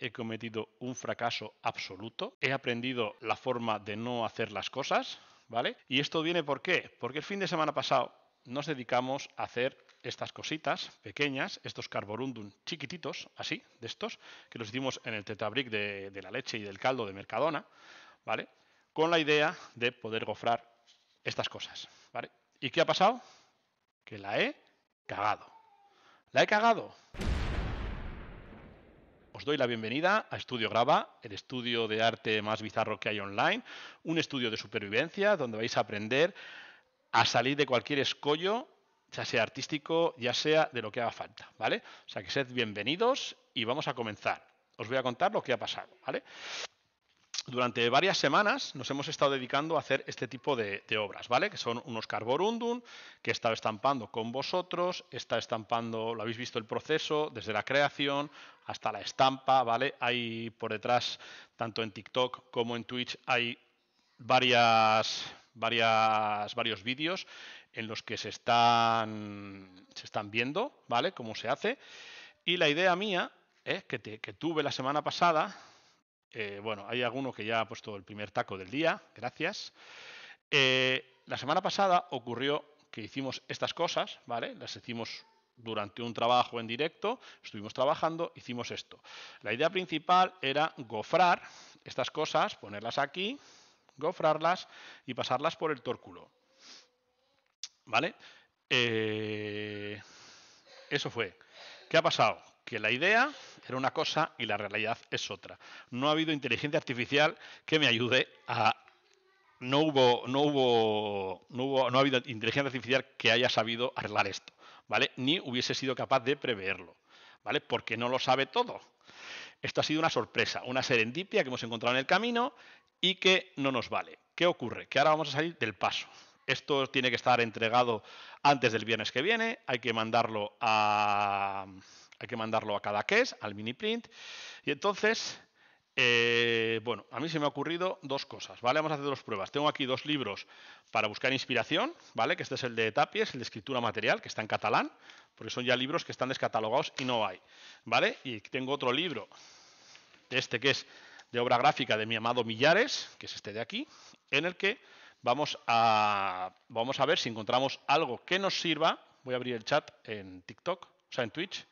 he cometido un fracaso absoluto, he aprendido la forma de no hacer las cosas, ¿vale? Y esto viene por qué? Porque el fin de semana pasado nos dedicamos a hacer estas cositas pequeñas, estos carborundum chiquititos, así, de estos, que los hicimos en el tetabric de, de la leche y del caldo de Mercadona, ¿vale? Con la idea de poder gofrar estas cosas, ¿vale? ¿Y qué ha pasado? Que la he cagado. ¿La he cagado? Os doy la bienvenida a Estudio Grava, el estudio de arte más bizarro que hay online, un estudio de supervivencia donde vais a aprender a salir de cualquier escollo, ya sea artístico, ya sea de lo que haga falta, ¿vale? O sea que sed bienvenidos y vamos a comenzar. Os voy a contar lo que ha pasado, ¿vale? durante varias semanas nos hemos estado dedicando a hacer este tipo de, obras, ¿vale? Que son unos carborundum que he estado estampando con vosotros, está estampando, lo habéis visto el proceso, desde la creación hasta la estampa, ¿vale? Hay por detrás, tanto en TikTok como en Twitch, hay varias, varias varios vídeos en los que se están, se están viendo, ¿vale? Cómo se hace. Y la idea mía, ¿eh? que, que tuve la semana pasada, eh, bueno, hay alguno que ya ha puesto el primer taco del día, gracias. Eh, la semana pasada ocurrió que hicimos estas cosas, ¿vale? Las hicimos durante un trabajo en directo, estuvimos trabajando, hicimos esto. La idea principal era gofrar estas cosas, ponerlas aquí, gofrarlas y pasarlas por el tórculo. ¿Vale? Eh, eso fue. ¿Qué ha pasado? que la idea era una cosa y la realidad es otra. No ha habido inteligencia artificial que me ayude a... No hubo, no hubo, no ha habido inteligencia artificial que haya sabido arreglar esto, ¿vale? Ni hubiese sido capaz de preverlo, ¿vale? Porque no lo sabe todo. Esto ha sido una sorpresa, una serendipia que hemos encontrado en el camino y que no nos vale. ¿Qué ocurre? Que ahora vamos a salir del paso. Esto tiene que estar entregado antes del viernes que viene, hay que mandarlo a, hay que mandarlo a cada es, al mini print. Y entonces, eh, bueno, a mí se me ha ocurrido dos cosas, ¿vale? Vamos a hacer dos pruebas. Tengo aquí dos libros para buscar inspiración, ¿vale? Que este es el de Tapies, el de escritura material, que está en catalán, porque son ya libros que están descatalogados y no hay, ¿vale? Y tengo otro libro, este que es de obra gráfica de mi amado Millares, que es este de aquí, en el que vamos a, vamos a ver si encontramos algo que nos sirva. Voy a abrir el chat en TikTok, o sea, en Twitch.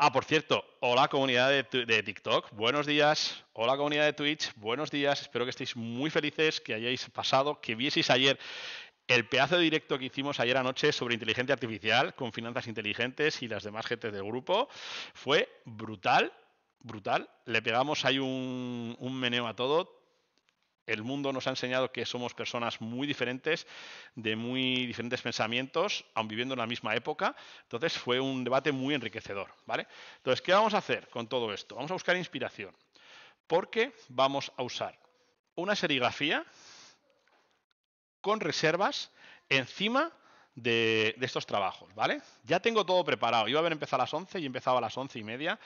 Ah, por cierto, hola comunidad de, TikTok, buenos días. Hola comunidad de Twitch, buenos días. Espero que estéis muy felices, que hayáis pasado, que vieseis ayer el pedazo de directo que hicimos ayer anoche sobre inteligencia artificial con finanzas inteligentes y las demás gentes del grupo. Fue brutal, brutal. Le pegamos ahí un, un meneo a todo el mundo nos ha enseñado que somos personas muy diferentes, de muy diferentes pensamientos, aun viviendo en la misma época. Entonces fue un debate muy enriquecedor, ¿vale? Entonces, ¿qué vamos a hacer con todo esto? Vamos a buscar inspiración, porque vamos a usar una serigrafía con reservas encima de, estos trabajos, ¿vale? Ya tengo todo preparado. Iba a haber empezado a las 11 y empezaba a las 11 y media,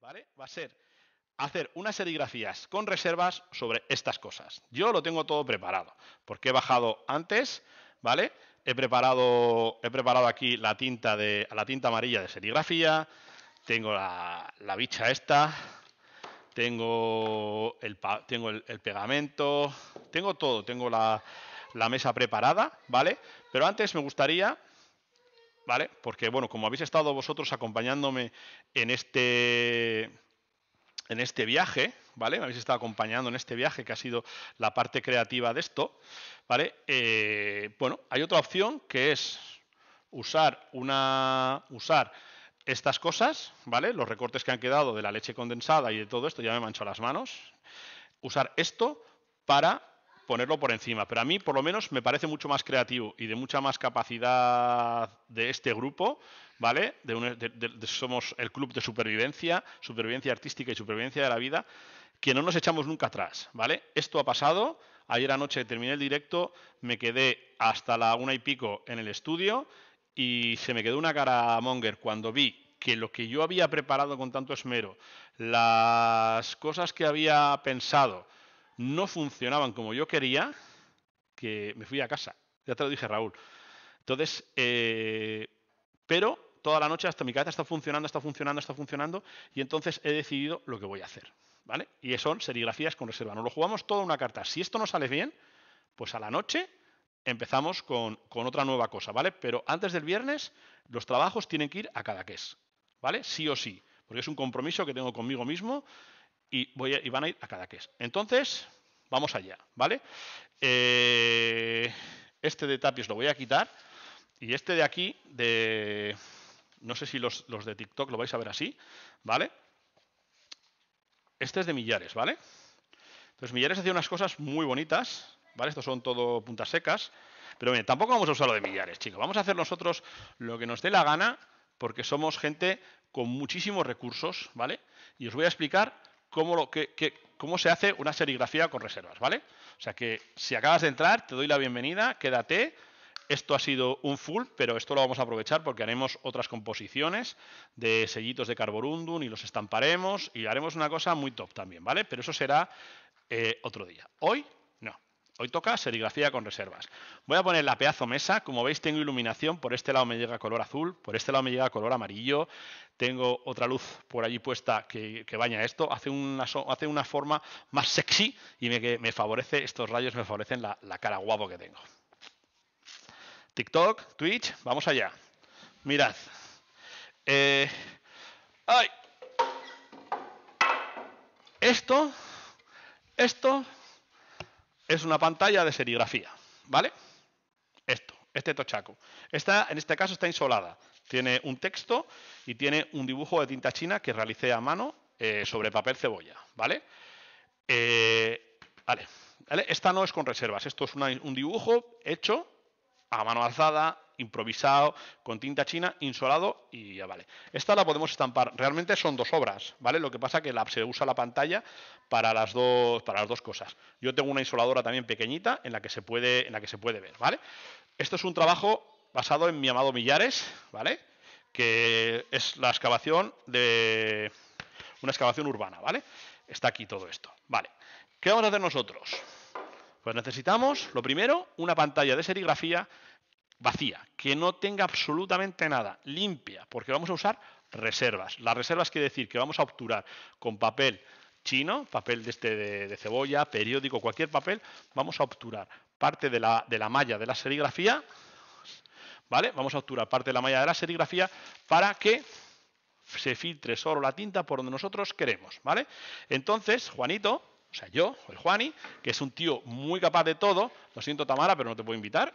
¿vale? Va a ser hacer unas serigrafías con reservas sobre estas cosas. Yo lo tengo todo preparado, porque he bajado antes, ¿vale? He preparado, he preparado aquí la tinta, de, la tinta amarilla de serigrafía, tengo la, la bicha esta, tengo el, tengo el pegamento, tengo todo, tengo la, la mesa preparada, ¿vale? Pero antes me gustaría ¿vale? Porque, bueno, como habéis estado vosotros acompañándome en este, en este viaje, ¿vale? Me habéis estado acompañando en este viaje que ha sido la parte creativa de esto, ¿vale? Eh, bueno, hay otra opción que es usar una. usar estas cosas, ¿vale? Los recortes que han quedado de la leche condensada y de todo esto, ya me mancho las manos. Usar esto para ponerlo por encima. Pero a mí, por lo menos, me parece mucho más creativo y de mucha más capacidad de este grupo, ¿vale? somos el club de supervivencia, supervivencia artística y supervivencia de la vida, que no nos echamos nunca atrás, ¿vale? Esto ha pasado. Ayer anoche terminé el directo, me quedé hasta la una y pico en el estudio y se me quedó una cara a monger cuando vi que lo que yo había preparado con tanto esmero, las cosas que había pensado, no funcionaban como yo quería, que me fui a casa. Ya te lo dije, Raúl. Entonces, eh, pero toda la noche hasta mi cabeza está funcionando, está funcionando, está funcionando, y entonces he decidido lo que voy a hacer. ¿Vale? Y son serigrafías con reserva. no lo jugamos toda una carta. Si esto no sale bien, pues a la noche empezamos con, otra nueva cosa, ¿vale? Pero antes del viernes, los trabajos tienen que ir a cada ques. ¿vale? Sí o sí, porque es un compromiso que tengo conmigo mismo y, voy a, y van a ir a es Entonces, vamos allá, ¿vale? Eh, este de Tapios lo voy a quitar y este de aquí, de no sé si los, los de TikTok lo vais a ver así, ¿vale? Este es de Millares, ¿vale? Entonces Millares hacía unas cosas muy bonitas, ¿vale? Estos son todo puntas secas, pero bien, tampoco vamos a usar de Millares, chicos. Vamos a hacer nosotros lo que nos dé la gana porque somos gente con muchísimos recursos, ¿vale? Y os voy a explicar cómo, lo, que, cómo se hace una serigrafía con reservas, ¿vale? O sea que si acabas de entrar, te doy la bienvenida, quédate. Esto ha sido un full, pero esto lo vamos a aprovechar porque haremos otras composiciones de sellitos de carborundum y los estamparemos y haremos una cosa muy top también, ¿vale? Pero eso será eh, otro día. Hoy Hoy toca serigrafía con reservas. Voy a poner la pedazo mesa. Como veis tengo iluminación. Por este lado me llega color azul. Por este lado me llega color amarillo. Tengo otra luz por allí puesta que, baña esto. Hace una, hace una, forma más sexy y me, me favorece, estos rayos me favorecen la, cara guapo que tengo. TikTok, Twitch, vamos allá. Mirad. Eh, ¡Ay! Esto, esto es una pantalla de serigrafía, ¿vale? Esto, este tochaco. Esta, en este caso, está insolada. Tiene un texto y tiene un dibujo de tinta china que realicé a mano eh, sobre papel cebolla, eh, ¿vale? vale, Esta no es con reservas, esto es un dibujo hecho a mano alzada, improvisado, con tinta china, insolado y ya vale. Esta la podemos estampar. Realmente son dos obras, ¿vale? Lo que pasa que la, se usa la pantalla para las, dos, para las dos cosas. Yo tengo una insoladora también pequeñita en la que se puede, en la que se puede ver, ¿vale? Esto es un trabajo basado en mi amado Millares, ¿vale? Que es la excavación de una excavación urbana, ¿vale? Está aquí todo esto. Vale. ¿Qué vamos a hacer nosotros? Pues necesitamos, lo primero, una pantalla de serigrafía vacía, que no tenga absolutamente nada, limpia, porque vamos a usar reservas. Las reservas quiere decir que vamos a obturar con papel chino, papel de, este de, cebolla, periódico, cualquier papel, vamos a obturar parte de la, de la malla de la serigrafía, ¿vale? Vamos a obturar parte de la malla de la serigrafía para que se filtre solo la tinta por donde nosotros queremos, ¿vale? Entonces, Juanito, o sea, yo, el Juani, que es un tío muy capaz de todo, lo siento Tamara, pero no te puedo invitar,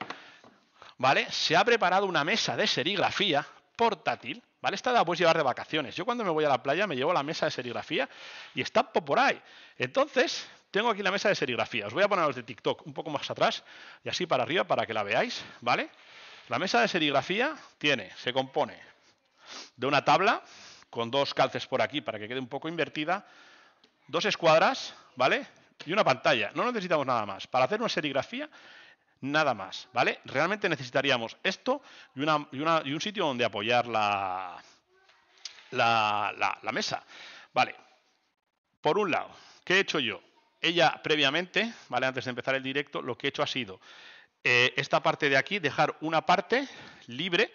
¿vale? Se ha preparado una mesa de serigrafía portátil, ¿vale? Esta la puedes llevar de vacaciones. Yo cuando me voy a la playa me llevo la mesa de serigrafía y está por ahí. Entonces, tengo aquí la mesa de serigrafía. Os voy a poner los de TikTok un poco más atrás y así para arriba para que la veáis, ¿vale? La mesa de serigrafía tiene, se compone de una tabla con dos calces por aquí para que quede un poco invertida, dos escuadras, ¿vale? Y una pantalla. No necesitamos nada más. Para hacer una serigrafía nada más, ¿vale? Realmente necesitaríamos esto y, y, un sitio donde apoyar la, la, mesa, ¿vale? Por un lado, ¿qué he hecho yo? Ella previamente, ¿vale? Antes de empezar el directo, lo que he hecho ha sido eh, esta parte de aquí, dejar una parte libre,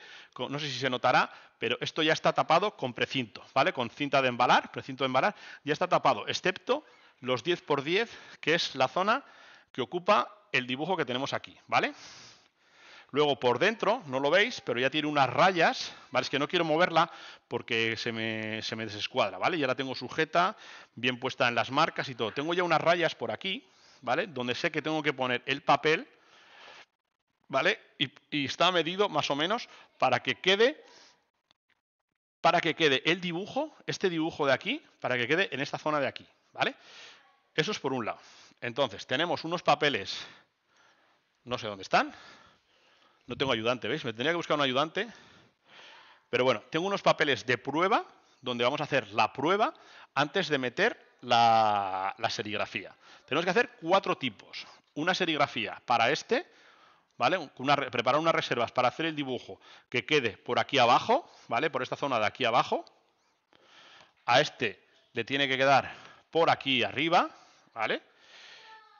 no sé si se notará, pero esto ya está tapado con precinto, ¿vale? Con cinta de embalar, precinto de embalar, ya está tapado, excepto los 10 por 10, que es la zona que ocupa el dibujo que tenemos aquí, ¿vale? Luego por dentro, no lo veis, pero ya tiene unas rayas, ¿vale? Es que no quiero moverla porque se me, se me desescuadra, ¿vale? Ya la tengo sujeta, bien puesta en las marcas y todo. Tengo ya unas rayas por aquí, ¿vale? Donde sé que tengo que poner el papel, ¿vale? Y, y está medido más o menos para que quede para que quede el dibujo, este dibujo de aquí, para que quede en esta zona de aquí, ¿vale? Eso es por un lado. Entonces, tenemos unos papeles, no sé dónde están, no tengo ayudante, ¿veis? Me tendría que buscar un ayudante, pero bueno, tengo unos papeles de prueba, donde vamos a hacer la prueba antes de meter la, serigrafía. Tenemos que hacer cuatro tipos. Una serigrafía para este, ¿vale? Una, preparar unas reservas para hacer el dibujo que quede por aquí abajo, ¿vale? Por esta zona de aquí abajo. A este le tiene que quedar por aquí arriba, ¿vale?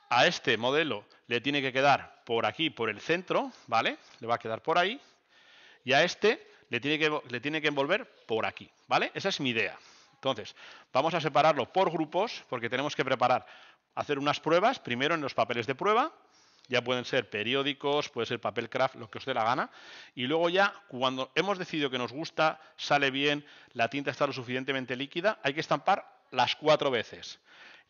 a este modelo le tiene que quedar por aquí, por el centro, ¿vale? Le va a quedar por ahí. Y a este le tiene que, envolver por aquí, ¿vale? Esa es mi idea. Entonces, vamos a separarlo por grupos porque tenemos que preparar, hacer unas pruebas, primero en los papeles de prueba, ya pueden ser periódicos, puede ser papel craft, lo que os dé la gana, y luego ya cuando hemos decidido que nos gusta, sale bien, la tinta está lo suficientemente líquida, hay que estampar las cuatro veces.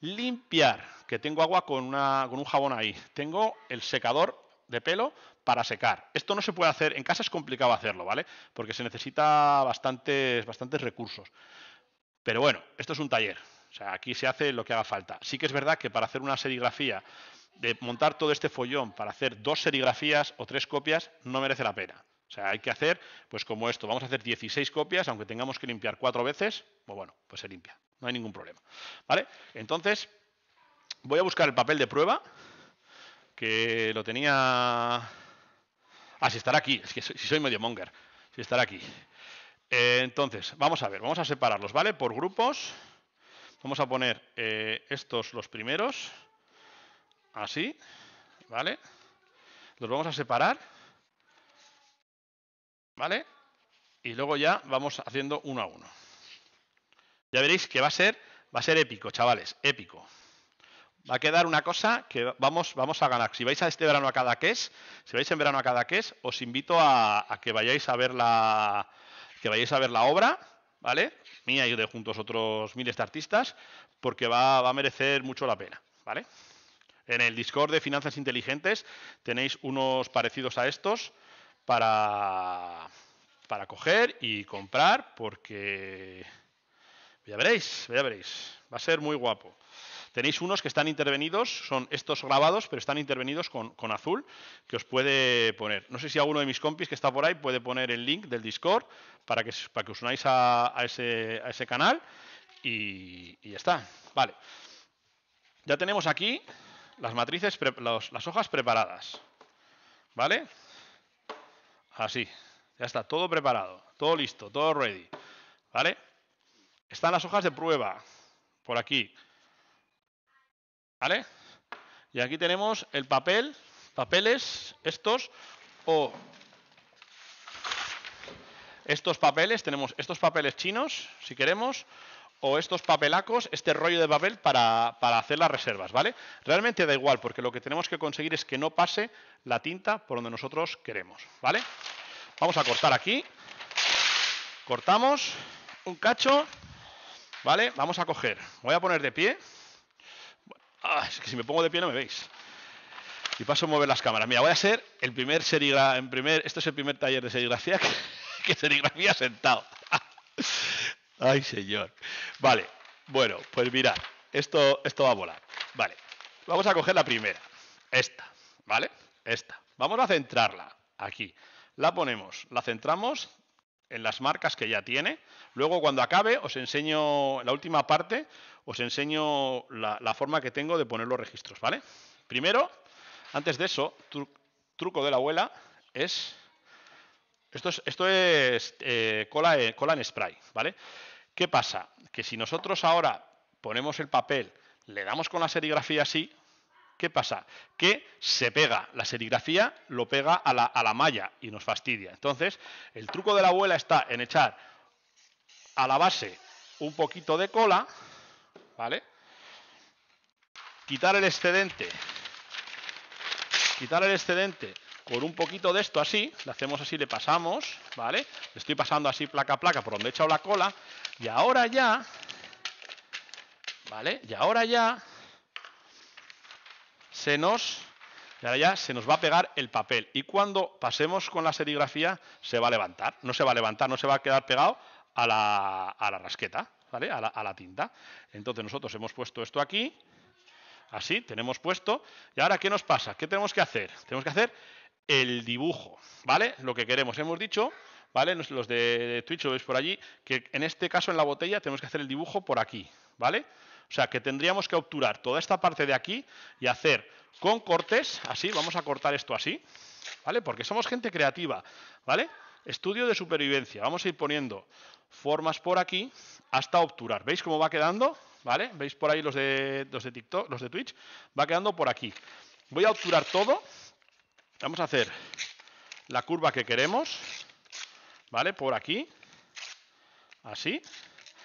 Limpiar, que tengo agua con, una, con un jabón ahí. Tengo el secador de pelo para secar. Esto no se puede hacer, en casa es complicado hacerlo, ¿vale? Porque se necesita bastantes, bastantes recursos. Pero bueno, esto es un taller. O sea, aquí se hace lo que haga falta. Sí que es verdad que para hacer una serigrafía, de montar todo este follón para hacer dos serigrafías o tres copias, no merece la pena. O sea, hay que hacer, pues como esto, vamos a hacer 16 copias, aunque tengamos que limpiar cuatro veces, pues bueno, pues se limpia, no hay ningún problema. ¿Vale? Entonces, voy a buscar el papel de prueba, que lo tenía... Ah, si estará aquí, es que si soy medio monger, si estará aquí. Eh, entonces, vamos a ver, vamos a separarlos, ¿vale? Por grupos. Vamos a poner eh, estos los primeros, así, ¿vale? Los vamos a separar. ¿Vale? Y luego ya vamos haciendo uno a uno. Ya veréis que va a ser, va a ser épico, chavales, épico. Va a quedar una cosa que vamos, vamos a ganar. Si vais a este verano a Cadaqués, e si vais en verano a Cadaqués, e os invito a, a que vayáis a ver la que vayáis a ver la obra, ¿vale? Mía y de juntos otros miles de artistas, porque va, va a merecer mucho la pena, ¿vale? En el Discord de Finanzas Inteligentes tenéis unos parecidos a estos para, coger y comprar porque ya veréis, ya veréis, va a ser muy guapo. Tenéis unos que están intervenidos, son estos grabados, pero están intervenidos con, azul, que os puede poner. No sé si alguno de mis compis que está por ahí puede poner el link del Discord para que, para que os unáis a, ese, canal y, ya está. Vale. Ya tenemos aquí las matrices, las hojas preparadas. ¿Vale? Así. Ya está, todo preparado, todo listo, todo ready. ¿Vale? Están las hojas de prueba, por aquí. ¿Vale? Y aquí tenemos el papel, papeles, estos, o estos papeles, tenemos estos papeles chinos, si queremos, o estos papelacos, este rollo de papel para, hacer las reservas, ¿vale? Realmente da igual, porque lo que tenemos que conseguir es que no pase la tinta por donde nosotros queremos, ¿vale? Vamos a cortar aquí, cortamos un cacho, ¿vale? Vamos a coger, voy a poner de pie, ah, es que si me pongo de pie no me veis, y paso a mover las cámaras. Mira, voy a ser el primer serigrafía, primer, este es el primer taller de serigrafía que serigrafía sentado. Ay, señor. Vale, bueno, pues mirad, esto, esto va a volar. Vale, vamos a coger la primera, esta, ¿vale? Esta. Vamos a centrarla aquí. La ponemos, la centramos en las marcas que ya tiene. Luego, cuando acabe, os enseño la última parte, os enseño la, forma que tengo de poner los registros, ¿vale? Primero, antes de eso, truco de la abuela es... Esto es, esto es eh, cola, eh, cola en spray, ¿vale? ¿Qué pasa? Que si nosotros ahora ponemos el papel, le damos con la serigrafía así, ¿qué pasa? Que se pega, la serigrafía lo pega a la, malla y nos fastidia. Entonces, el truco de la abuela está en echar a la base un poquito de cola, ¿vale? Quitar el excedente, quitar el excedente por un poquito de esto así, le hacemos así, le pasamos, ¿vale? Le estoy pasando así placa a placa por donde he echado la cola, y ahora ya, ¿vale? Y ahora ya se nos, ya se nos va a pegar el papel, y cuando pasemos con la serigrafía se va a levantar, no se va a levantar, no se va a quedar pegado a la, a la rasqueta, ¿vale? A la, a la tinta. Entonces nosotros hemos puesto esto aquí, así, tenemos puesto, y ahora ¿qué nos pasa? ¿Qué tenemos que hacer? Tenemos que hacer el dibujo, ¿vale? Lo que queremos, hemos dicho, ¿vale? Los de Twitch lo veis por allí, que en este caso en la botella tenemos que hacer el dibujo por aquí, ¿vale? O sea, que tendríamos que obturar toda esta parte de aquí y hacer con cortes, así, vamos a cortar esto así, ¿vale? Porque somos gente creativa, ¿vale? Estudio de supervivencia, vamos a ir poniendo formas por aquí hasta obturar. ¿Veis cómo va quedando? ¿Vale? ¿Veis por ahí los de, los de los de Twitch? Va quedando por aquí. Voy a obturar todo, Vamos a hacer la curva que queremos, ¿vale? Por aquí, así.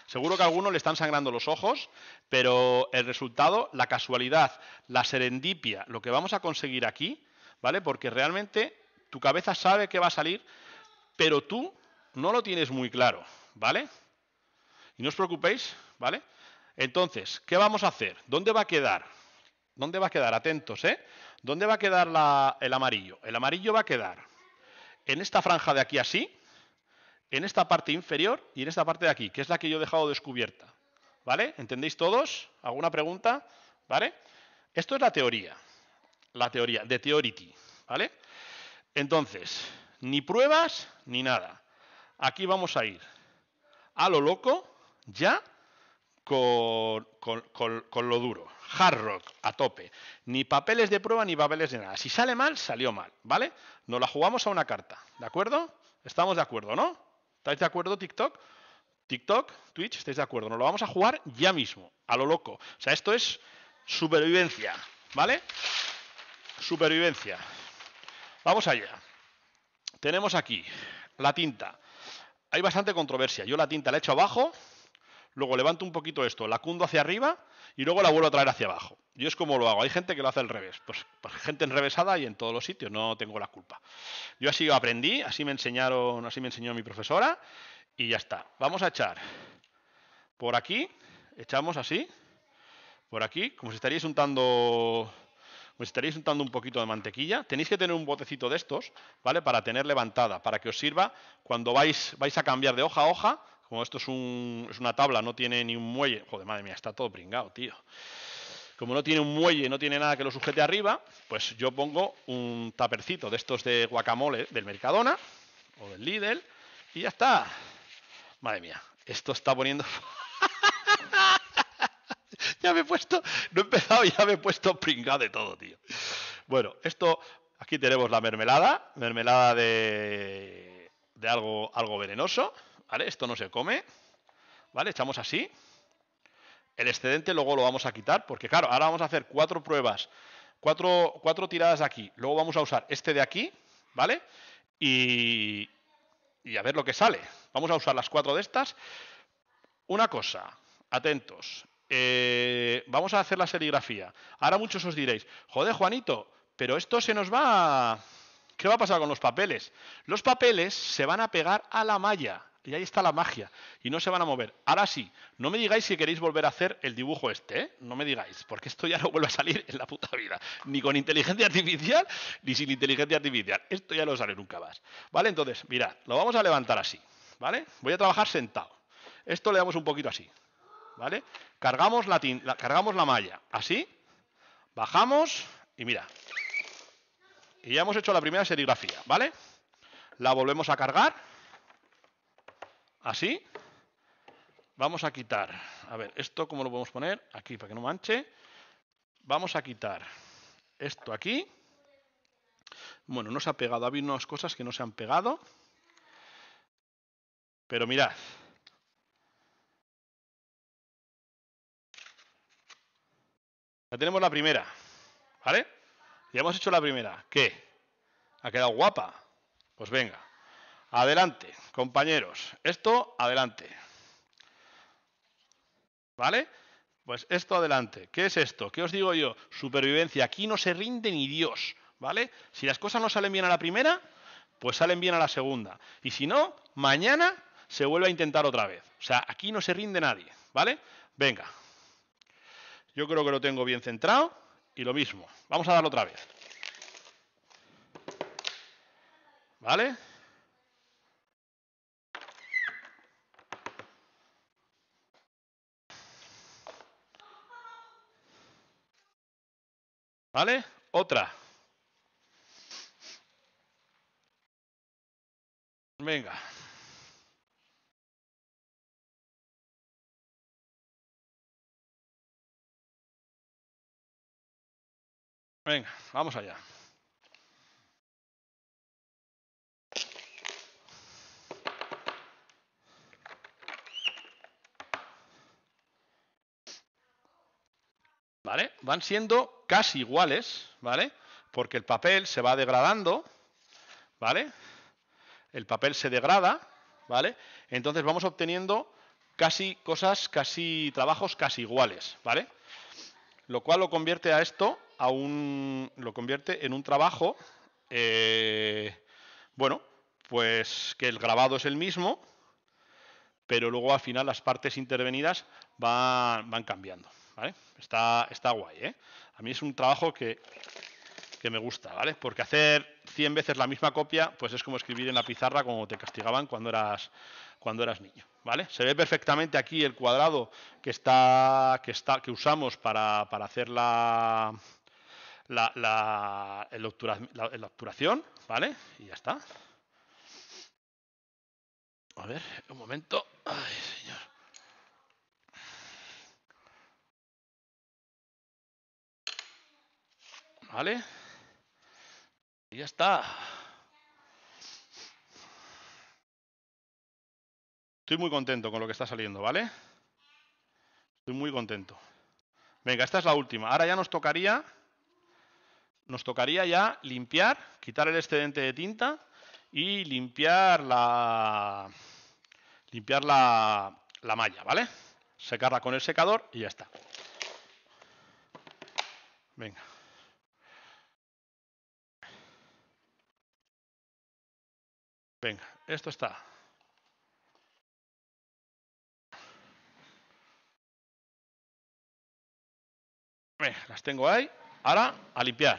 Seguro que a algunos le están sangrando los ojos, pero el resultado, la casualidad, la serendipia, lo que vamos a conseguir aquí, ¿vale? Porque realmente tu cabeza sabe que va a salir, pero tú no lo tienes muy claro, ¿vale? Y no os preocupéis, ¿vale? Entonces, ¿qué vamos a hacer? ¿Dónde va a quedar? ¿Dónde va a quedar? Atentos, ¿eh? ¿Dónde va a quedar el amarillo? El amarillo va a quedar en esta franja de aquí así, en esta parte inferior y en esta parte de aquí, que es la que yo he dejado descubierta. ¿Vale? ¿Entendéis todos? ¿Alguna pregunta? ¿Vale? Esto es la teoría. La teoría, de Theority. ¿Vale? Entonces, ni pruebas ni nada. Aquí vamos a ir a lo loco, ya, con, lo duro. Hard rock a tope. Ni papeles de prueba ni papeles de nada. Si sale mal, salió mal, ¿vale? Nos la jugamos a una carta, ¿de acuerdo? Estamos de acuerdo, ¿no? ¿Estáis de acuerdo, TikTok? TikTok, Twitch, ¿estáis de acuerdo? Nos lo vamos a jugar ya mismo, a lo loco. O sea, esto es supervivencia, ¿vale? Supervivencia. Vamos allá. Tenemos aquí la tinta. Hay bastante controversia. Yo la tinta la he hecho abajo, luego levanto un poquito esto, la cundo hacia arriba y luego la vuelvo a traer hacia abajo. Yo es como lo hago. Hay gente que lo hace al revés. Pues, pues, gente enrevesada y en todos los sitios, no tengo la culpa. Yo así aprendí, así me enseñaron, así me enseñó mi profesora y ya está. Vamos a echar por aquí, echamos así, por aquí, como si estaríais untando si untando un poquito de mantequilla. Tenéis que tener un botecito de estos, ¿vale? Para tener levantada, para que os sirva cuando vais, vais a cambiar de hoja a hoja, como esto es, una tabla, no tiene ni un muelle. Joder, madre mía, está todo pringado, tío. Como no tiene un muelle, no tiene nada que lo sujete arriba, pues yo pongo un tapercito de estos de guacamole del Mercadona o del Lidl y ya está. Madre mía, esto está poniendo. ya me he puesto. No he empezado, ya me he puesto pringado de todo, tío. Bueno, esto. Aquí tenemos la mermelada. Mermelada de. de algo, algo venenoso. Esto no se come, ¿vale? Echamos así. El excedente luego lo vamos a quitar, porque claro, ahora vamos a hacer cuatro pruebas, cuatro, tiradas aquí. Luego vamos a usar este de aquí, ¿vale? Y, a ver lo que sale. Vamos a usar las cuatro de estas. Una cosa, atentos. Eh, vamos a hacer la serigrafía. Ahora muchos os diréis, joder, Juanito, pero esto se nos va... ¿Qué va a pasar con los papeles? Los papeles se van a pegar a la malla. Y ahí está la magia. Y no se van a mover. Ahora sí, no me digáis si queréis volver a hacer el dibujo este, ¿eh? No me digáis, porque esto ya no vuelve a salir en la puta vida. Ni con inteligencia artificial, ni sin inteligencia artificial. Esto ya no sale nunca más. ¿Vale? Entonces, mirad, lo vamos a levantar así. ¿Vale? Voy a trabajar sentado. Esto le damos un poquito así. ¿Vale? Cargamos la, la cargamos la malla. Así. Bajamos. Y mira. Y ya hemos hecho la primera serigrafía. ¿Vale? La volvemos a cargar así. Vamos a quitar. A ver, esto cómo lo podemos poner aquí para que no manche. Vamos a quitar esto aquí. Bueno, no se ha pegado. Había unas cosas que no se han pegado. Pero mirad. Ya tenemos la primera. ¿Vale? Ya hemos hecho la primera. ¿Qué? ¿Ha quedado guapa? Pues venga. Adelante, compañeros. Esto, adelante. ¿Vale? Pues esto adelante. ¿Qué es esto? ¿Qué os digo yo? Supervivencia. Aquí no se rinde ni Dios. ¿Vale? Si las cosas no salen bien a la primera, pues salen bien a la segunda. Y si no, mañana se vuelve a intentar otra vez. O sea, aquí no se rinde nadie. ¿Vale? Venga. Yo creo que lo tengo bien centrado. Y lo mismo. Vamos a darlo otra vez. ¿Vale? ¿Vale? Otra. Venga. Venga, vamos allá. Van siendo casi iguales, ¿vale? Porque el papel se va degradando, ¿vale? El papel se degrada, ¿vale? Entonces vamos obteniendo casi cosas, casi trabajos casi iguales, ¿vale? Lo cual lo convierte a esto lo convierte en un trabajo, eh, bueno, pues que el grabado es el mismo, pero luego al final las partes intervenidas van cambiando. Está, está guay, ¿eh? A mí es un trabajo que, me gusta, ¿vale? Porque hacer 100 veces la misma copia, pues es como escribir en la pizarra como te castigaban cuando eras, cuando eras niño, ¿vale? Se ve perfectamente aquí el cuadrado que, está, que, está, que usamos para, hacer la, la, la, obturación, ¿vale? Y ya está. A ver, un momento. ¿Vale? Y ya está. Estoy muy contento con lo que está saliendo, ¿vale? Estoy muy contento. Venga, esta es la última. Ahora ya nos tocaría, nos tocaría ya limpiar, quitar el excedente de tinta y limpiar la, limpiar la, la malla, ¿vale? Secarla con el secador y ya está. Venga. Venga, esto está. Eh, las tengo ahí. Ahora, a limpiar.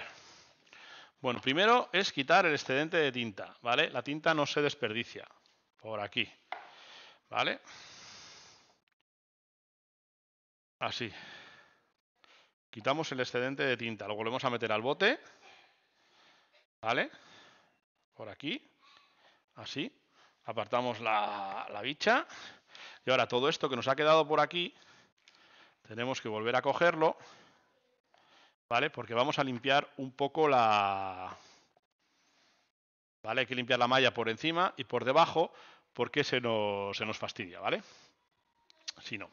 Bueno, primero es quitar el excedente de tinta, ¿vale? La tinta no se desperdicia. Por aquí. ¿Vale? Así. Quitamos el excedente de tinta. Lo volvemos a meter al bote. ¿Vale? Por aquí. Así. Apartamos la, bicha. Y ahora todo esto que nos ha quedado por aquí, tenemos que volver a cogerlo. ¿Vale? Porque vamos a limpiar un poco la... ¿Vale? Hay que limpiar la malla por encima y por debajo porque se nos, se nos fastidia, ¿vale? Si no.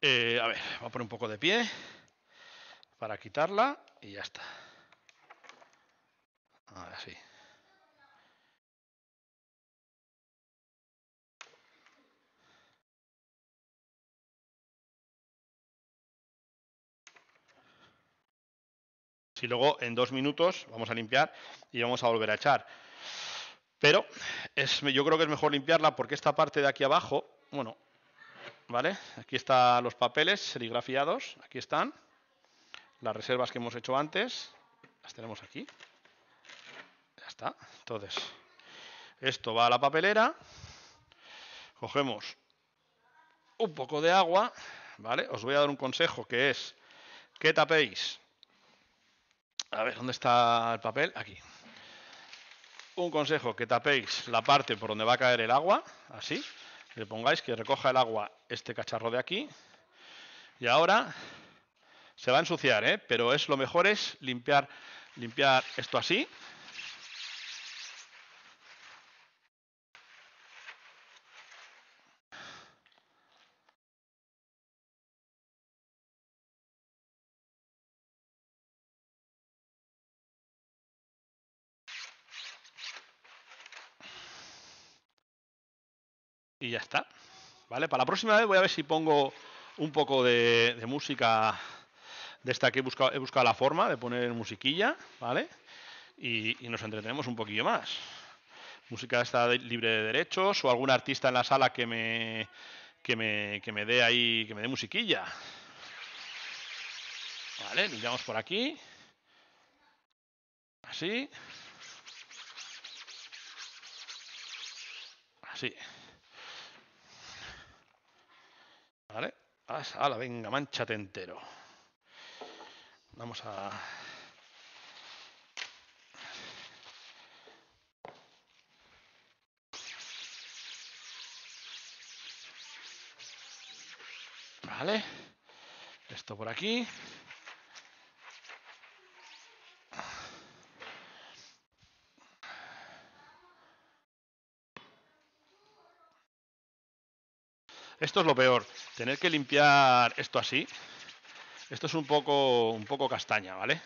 Eh, a ver, voy a poner un poco de pie para quitarla y ya está. Así. sí. Si luego en dos minutos vamos a limpiar y vamos a volver a echar. Pero yo creo que es mejor limpiarla porque esta parte de aquí abajo, bueno, ¿vale? Aquí están los papeles serigrafiados, aquí están. Las reservas que hemos hecho antes, las tenemos aquí. Ya está. Entonces, esto va a la papelera. Cogemos un poco de agua, ¿vale? Os voy a dar un consejo que es que tapéis a ver, ¿dónde está el papel? Aquí. Un consejo, que tapéis la parte por donde va a caer el agua, así. Le pongáis que recoja el agua este cacharro de aquí. Y ahora se va a ensuciar, ¿eh? pero es lo mejor es limpiar, limpiar esto así ya está. ¿Vale? Para la próxima vez voy a ver si pongo un poco de, música de esta que he buscado, la forma de poner musiquilla, ¿vale? Y, nos entretenemos un poquillo más. Música está libre de derechos o algún artista en la sala que me, que me, que me dé ahí, que me dé musiquilla. Vale, limpiamos por aquí. Así. Así. ¿Vale? ¡Hala, venga, manchate entero! Vamos a... Vale. Esto por aquí. Esto es lo peor, tener que limpiar esto así. Esto es un poco, un poco castaña, ¿vale?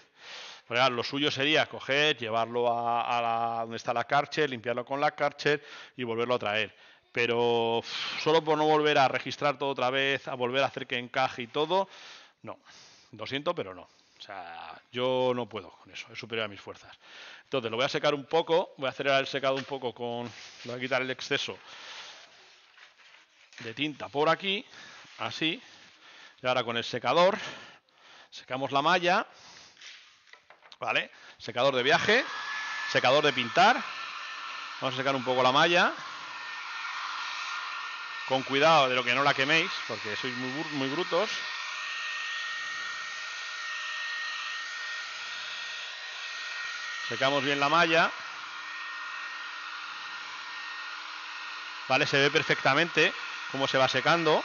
lo suyo sería coger, llevarlo a, la, donde está la cárcel, limpiarlo con la cárcel y volverlo a traer. Pero solo por no volver a registrar todo otra vez, a volver a hacer que encaje y todo, no. Lo siento, pero no. O sea, yo no puedo con eso, es superior a mis fuerzas. Entonces, lo voy a secar un poco, voy a acelerar el secado un poco con. Voy a quitar el exceso de tinta por aquí, así. Y ahora con el secador, secamos la malla, ¿vale? Secador de viaje, secador de pintar. Vamos a secar un poco la malla. Con cuidado de lo que no la queméis, porque sois muy, muy brutos. Secamos bien la malla. Vale, se ve perfectamente cómo se va secando.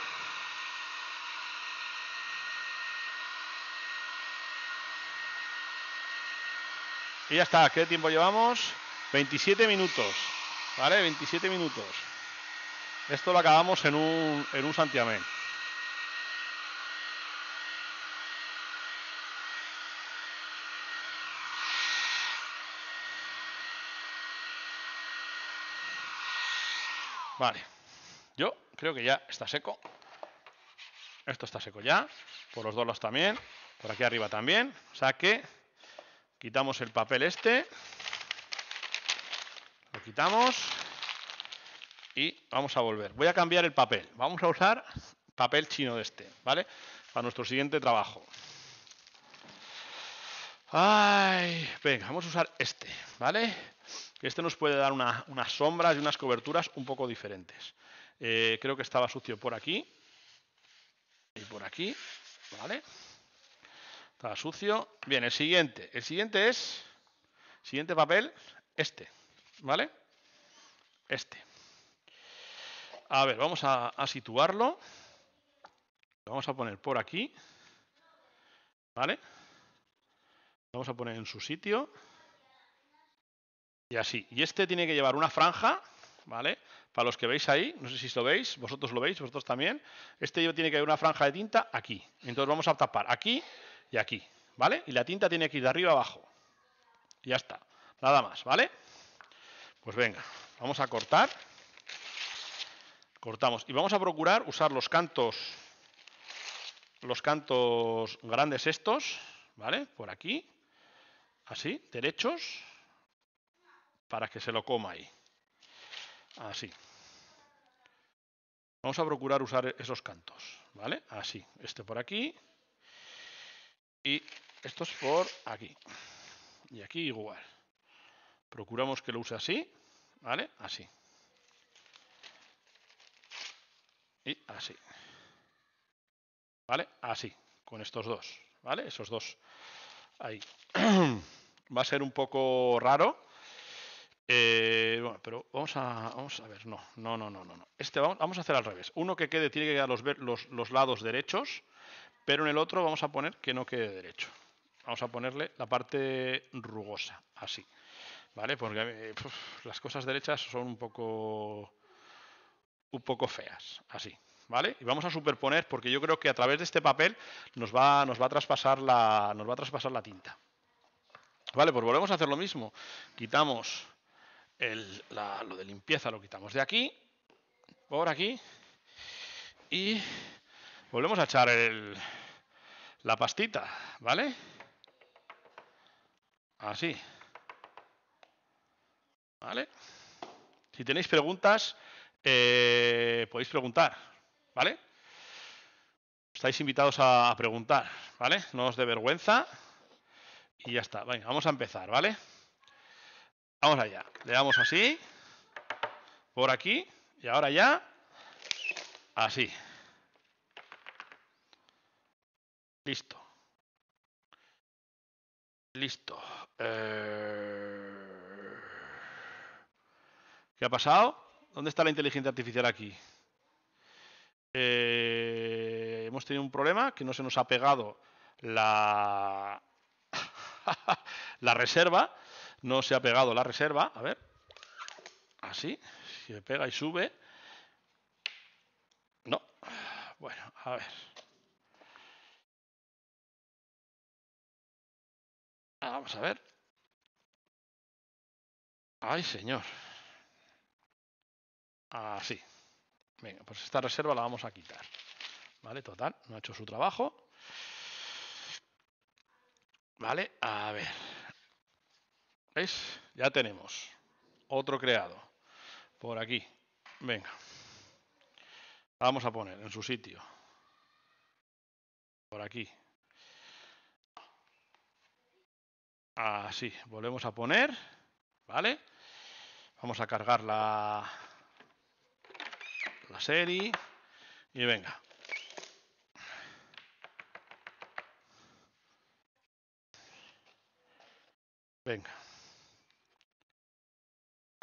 Y ya está, ¿qué tiempo llevamos? 27 minutos, ¿vale? 27 minutos. Esto lo acabamos en un, en un santiamén. Vale creo que ya está seco. Esto está seco ya. Por los dos lados también. Por aquí arriba también. O sea que quitamos el papel este. Lo quitamos. Y vamos a volver. Voy a cambiar el papel. Vamos a usar papel chino de este, ¿vale? Para nuestro siguiente trabajo. venga, vamos a usar este, ¿vale? Este nos puede dar unas sombras y unas coberturas un poco diferentes. Eh, creo que estaba sucio por aquí. Y por aquí. ¿Vale? Estaba sucio. Bien, el siguiente. El siguiente es. Siguiente papel, este. ¿Vale? Este. A ver, vamos a, situarlo. Lo vamos a poner por aquí. ¿Vale? Lo vamos a poner en su sitio. Y así. Y este tiene que llevar una franja, ¿vale? Para los que veis ahí, no sé si lo veis, vosotros lo veis, vosotros también, este yo tiene que haber una franja de tinta aquí. Entonces vamos a tapar aquí y aquí, ¿vale? Y la tinta tiene que ir de arriba abajo. Y ya está, nada más, ¿vale? Pues venga, vamos a cortar. Cortamos. Y vamos a procurar usar los cantos, los cantos grandes estos, ¿vale? Por aquí, así, derechos, para que se lo coma ahí. Así. Vamos a procurar usar esos cantos, ¿vale? Así. Este por aquí. Y estos por aquí. Y aquí igual. Procuramos que lo use así, ¿vale? Así. Y así. ¿Vale? Así, con estos dos, ¿vale? Esos dos ahí. Va a ser un poco raro, eh, bueno, pero vamos a, vamos a ver, no, no, no, no, no. Este vamos, a hacer al revés. Uno que quede tiene que quedar los, los, los lados derechos, pero en el otro vamos a poner que no quede derecho. Vamos a ponerle la parte rugosa, así. ¿Vale? Porque eh, las cosas derechas son un poco, un poco feas, así. ¿Vale? Y vamos a superponer porque yo creo que a través de este papel nos va, nos va, a, traspasar la, nos va a traspasar la tinta. Vale, pues volvemos a hacer lo mismo. Quitamos el, lo de limpieza lo quitamos de aquí, por aquí, y volvemos a echar la pastita, ¿vale? Así. ¿Vale? Si tenéis preguntas, eh, podéis preguntar, ¿vale? Estáis invitados a preguntar, ¿vale? No os dé vergüenza. Y ya está. Venga, vamos a empezar, ¿vale? Vamos allá. Le damos así, por aquí, y ahora ya, así. Listo. Listo. Eh, ¿Qué ha pasado? ¿Dónde está la inteligencia artificial aquí? Eh, hemos tenido un problema que no se nos ha pegado la reserva no se ha pegado la reserva. A ver, así, si pega y sube. No, bueno, a ver. Ah, vamos a ver. Ay, señor. Así. Venga, pues esta reserva la vamos a quitar. ¿Vale? Total, no ha hecho su trabajo. Vale, a ver. ¿Veis? Ya tenemos otro creado por aquí. Venga. Vamos a poner en su sitio. Por aquí. Así. Volvemos a poner. ¿Vale? Vamos a cargar la, la serie. Y venga. Venga.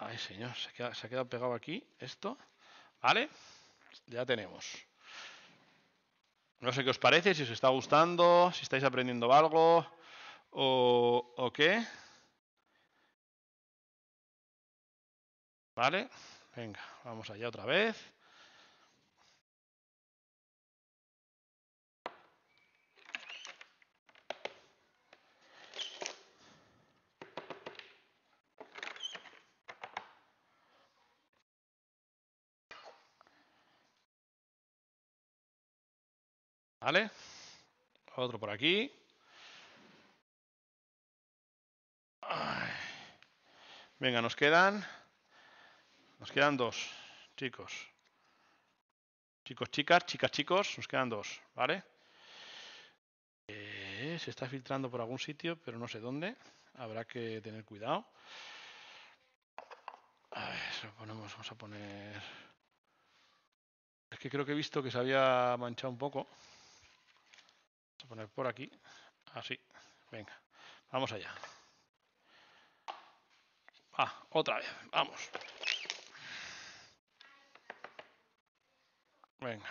Ay, señor, se, ha quedado pegado aquí esto. ¿Vale? Ya tenemos. No sé qué os parece, si os está gustando, si estáis aprendiendo algo o qué. ¿Vale? Venga, vamos allá otra vez. ¿Vale? Otro por aquí. Venga, nos quedan... Nos quedan dos, chicos. Chicos, chicas, chicas, chicos. Nos quedan dos, ¿vale? Eh, se está filtrando por algún sitio, pero no sé dónde. Habrá que tener cuidado. A ver, lo ponemos, vamos a poner... Es que creo que he visto que se había manchado un poco a poner por aquí, así, venga, vamos allá. Ah, otra vez, vamos. Venga.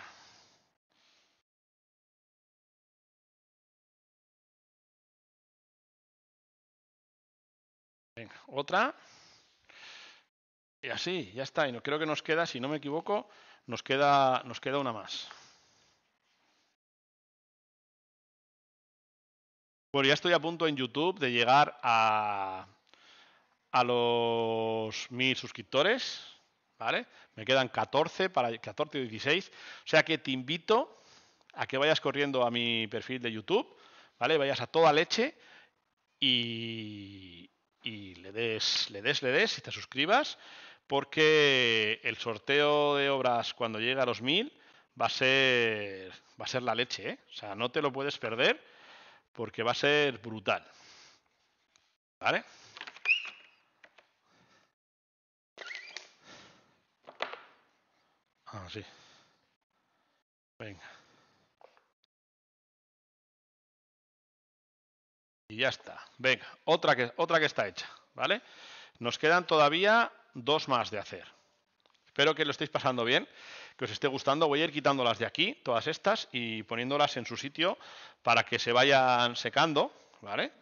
Venga, otra. Y así, ya está. Y no creo que nos queda, si no me equivoco, nos queda, nos queda una más. Bueno, ya estoy a punto en YouTube de llegar a, a los mil suscriptores, ¿vale? Me quedan 14 para 14 y 16, o sea que te invito a que vayas corriendo a mi perfil de YouTube, ¿vale? Vayas a toda leche y, le des, le des, le des y te suscribas, porque el sorteo de obras cuando llegue a los 1000 va a ser va a ser la leche, ¿eh? O sea, no te lo puedes perder porque va a ser brutal. ¿Vale? Ah, sí. Venga. Y ya está. Venga, otra que, otra que está hecha. ¿Vale? Nos quedan todavía dos más de hacer. Espero que lo estéis pasando bien que os esté gustando. Voy a ir quitándolas de aquí, todas estas, y poniéndolas en su sitio para que se vayan secando, ¿vale?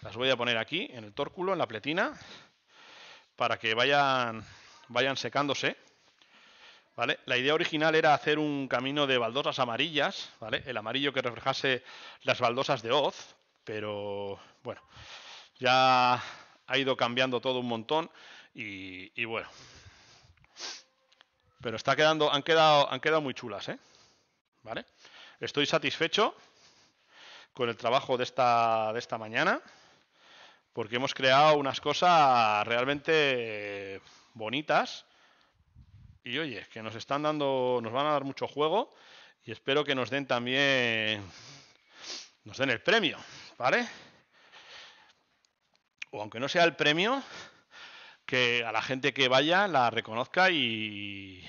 Las voy a poner aquí, en el tórculo, en la pletina, para que vayan, vayan secándose. ¿Vale? La idea original era hacer un camino de baldosas amarillas, ¿vale? El amarillo que reflejase las baldosas de Oz, pero bueno, ya ha ido cambiando todo un montón y bueno, pero está quedando, han quedado, han quedado muy chulas, ¿eh? ¿Vale? Estoy satisfecho con el trabajo de esta, de esta mañana, porque hemos creado unas cosas realmente bonitas. Y oye, que nos están dando, nos van a dar mucho juego y espero que nos den también, nos den el premio, ¿vale? O aunque no sea el premio, que a la gente que vaya la reconozca y,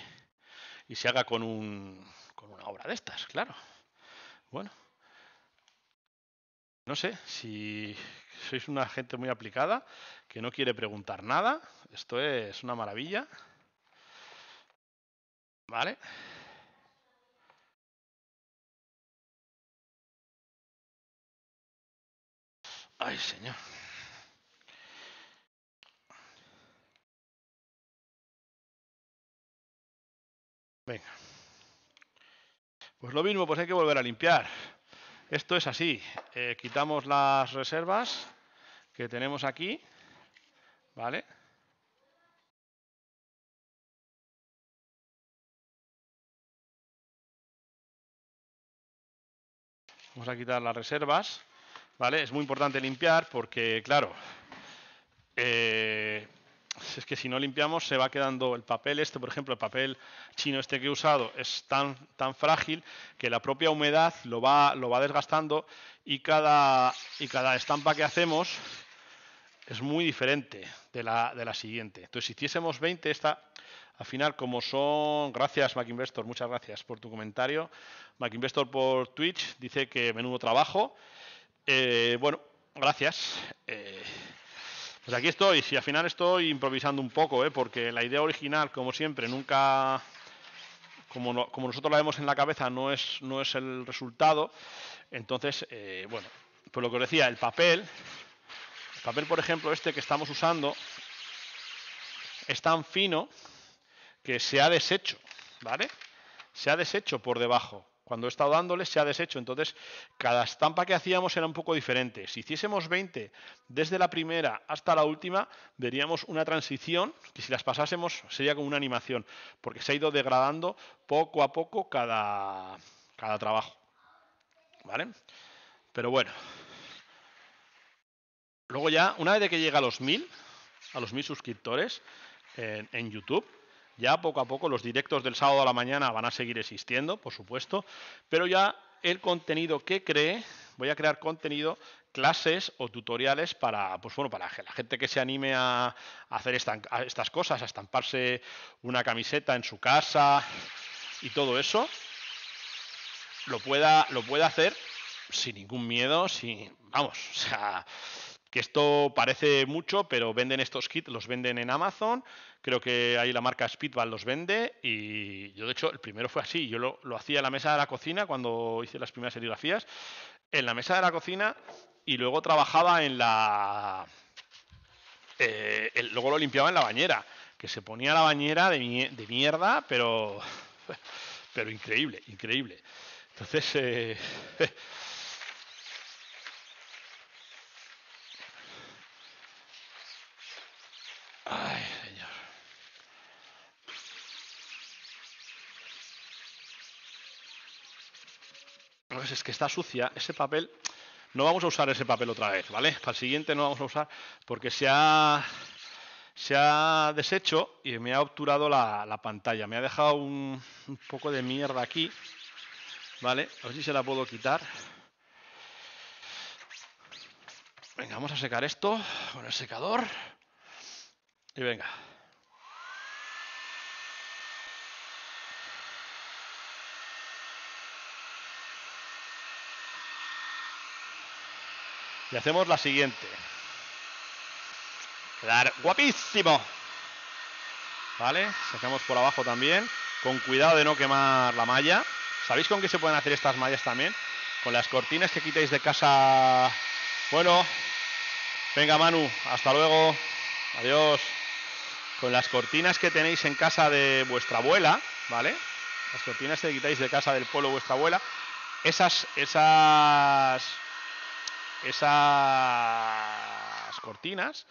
se haga con, un, con una obra de estas, claro. Bueno, no sé, si sois una gente muy aplicada, que no quiere preguntar nada, esto es una maravilla. ¿Vale? Ay, señor. Venga. Pues lo mismo, pues hay que volver a limpiar. Esto es así. Eh, quitamos las reservas que tenemos aquí. ¿Vale? Vamos a quitar las reservas. ¿Vale? Es muy importante limpiar porque, claro, eh, es que si no limpiamos se va quedando el papel este, por ejemplo, el papel chino este que he usado es tan, tan frágil que la propia humedad lo va, lo va desgastando y cada, y cada estampa que hacemos es muy diferente de la, de la siguiente. Entonces, si hiciésemos 20, esta, al final, como son... Gracias, MacInvestor, muchas gracias por tu comentario. MacInvestor por Twitch dice que menudo trabajo. Eh, bueno, gracias. Eh, pues aquí estoy, si al final estoy improvisando un poco, ¿eh? porque la idea original, como siempre, nunca, como, nosotros la vemos en la cabeza, no es, el resultado. Entonces, eh, bueno, pues lo que os decía, el papel, el papel, por ejemplo, este que estamos usando, es tan fino que se ha deshecho, ¿vale? Se ha deshecho por debajo. Cuando he estado dándoles se ha deshecho. Entonces, cada estampa que hacíamos era un poco diferente. Si hiciésemos 20 desde la primera hasta la última, veríamos una transición que si las pasásemos sería como una animación, porque se ha ido degradando poco a poco cada, trabajo. ¿Vale? Pero bueno. Luego ya, una vez que llega a los 1000, a los 1000 suscriptores eh, en YouTube, ya poco a poco los directos del sábado a la mañana van a seguir existiendo, por supuesto, pero ya el contenido que cree, voy a crear contenido clases o tutoriales para, pues bueno, para la gente que se anime a hacer estas cosas, a estamparse una camiseta en su casa y todo eso, lo pueda, lo pueda hacer sin ningún miedo, sin, vamos, o sea, que esto parece mucho, pero venden estos kits, los venden en Amazon, creo que ahí la marca Speedball los vende y yo de hecho el primero fue así, yo lo, hacía en la mesa de la cocina cuando hice las primeras serigrafías, en la mesa de la cocina y luego trabajaba en la... Eh, luego lo limpiaba en la bañera, que se ponía la bañera de, mierda, pero, pero increíble, increíble. Entonces, eh, es que está sucia, ese papel, no vamos a usar ese papel otra vez, ¿vale? Para el siguiente no vamos a usar porque se ha, se ha deshecho y me ha obturado la, pantalla. Me ha dejado un, un, poco de mierda aquí, ¿vale? A ver si se la puedo quitar. Venga, vamos a secar esto con el secador. Y venga. Y hacemos la siguiente. ¡Quedar guapísimo. Vale, sacamos por abajo también. Con cuidado de no quemar la malla. ¿Sabéis con qué se pueden hacer estas mallas también? Con las cortinas que quitáis de casa. Bueno, venga Manu, hasta luego. Adiós. Con las cortinas que tenéis en casa de vuestra abuela, ¿vale? Las cortinas que quitáis de casa del pueblo vuestra abuela. Esas, esas esas cortinas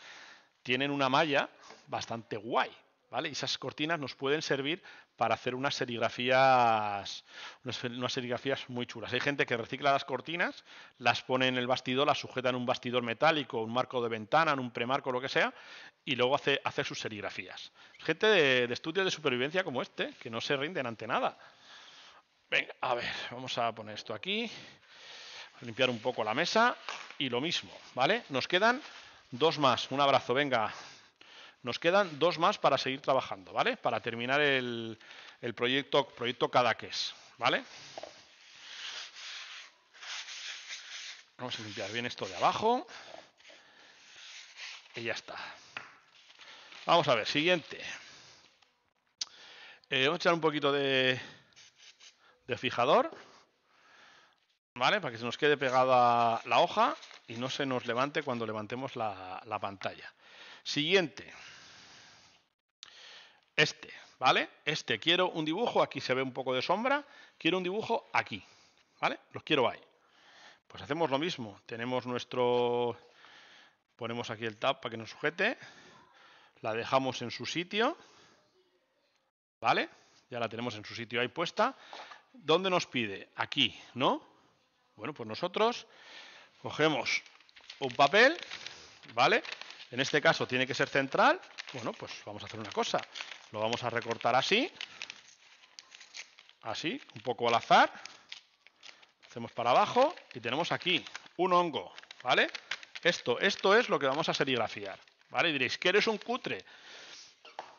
tienen una malla bastante guay, ¿vale? Y esas cortinas nos pueden servir para hacer unas serigrafías, unas, serigrafías muy chulas. Hay gente que recicla las cortinas, las pone en el bastidor, las sujeta en un bastidor metálico, un marco de ventana, en un premarco, lo que sea, y luego hace, sus serigrafías. Gente de, de estudios de supervivencia como este, que no se rinden ante nada. Venga, a ver, vamos a poner esto aquí limpiar un poco la mesa y lo mismo, ¿vale? Nos quedan dos más, un abrazo, venga. Nos quedan dos más para seguir trabajando, ¿vale? Para terminar el, proyecto, proyecto, proyecto es, ¿vale? Vamos a limpiar bien esto de abajo. Y ya está. Vamos a ver, siguiente. Eh, vamos a echar un poquito de, de fijador. ¿vale? Para que se nos quede pegada la hoja y no se nos levante cuando levantemos la, pantalla. Siguiente. Este, ¿vale? Este, quiero un dibujo, aquí se ve un poco de sombra, quiero un dibujo aquí, ¿vale? Los quiero ahí. Pues hacemos lo mismo, tenemos nuestro... Ponemos aquí el tab para que nos sujete, la dejamos en su sitio, ¿vale? Ya la tenemos en su sitio ahí puesta. ¿Dónde nos pide? Aquí, ¿no? Bueno, pues nosotros cogemos un papel, ¿vale? En este caso tiene que ser central. Bueno, pues vamos a hacer una cosa. Lo vamos a recortar así, así, un poco al azar. Hacemos para abajo y tenemos aquí un hongo, ¿vale? Esto, esto es lo que vamos a serigrafiar, ¿vale? Y diréis, que eres un cutre?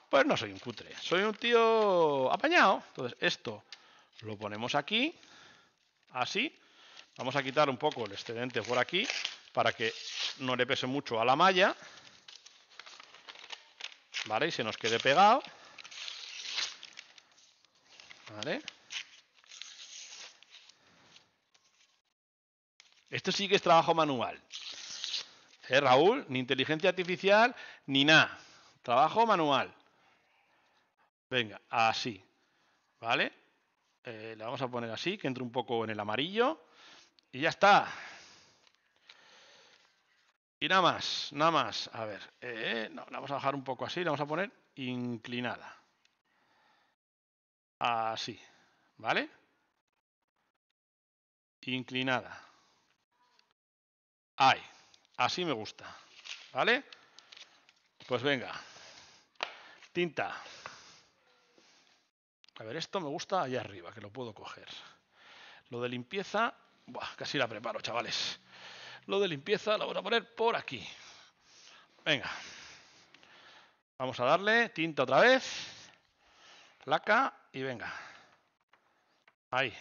Pues no soy un cutre, soy un tío apañado. Entonces, esto lo ponemos aquí, así, Vamos a quitar un poco el excedente por aquí para que no le pese mucho a la malla. ¿Vale? Y se nos quede pegado. ¿Vale? Esto sí que es trabajo manual. Eh, Raúl? Ni inteligencia artificial, ni nada. Trabajo manual. Venga, así. ¿Vale? Eh, le vamos a poner así, que entre un poco en el amarillo. Y ya está. Y nada más, nada más. A ver, eh, no, la vamos a bajar un poco así, la vamos a poner inclinada. Así, ¿vale? Inclinada. Ahí, así me gusta, ¿vale? Pues venga, tinta. A ver, esto me gusta allá arriba, que lo puedo coger. Lo de limpieza Buah, casi la preparo, chavales. Lo de limpieza lo voy a poner por aquí. Venga. Vamos a darle tinta otra vez. Laca y venga. Ahí.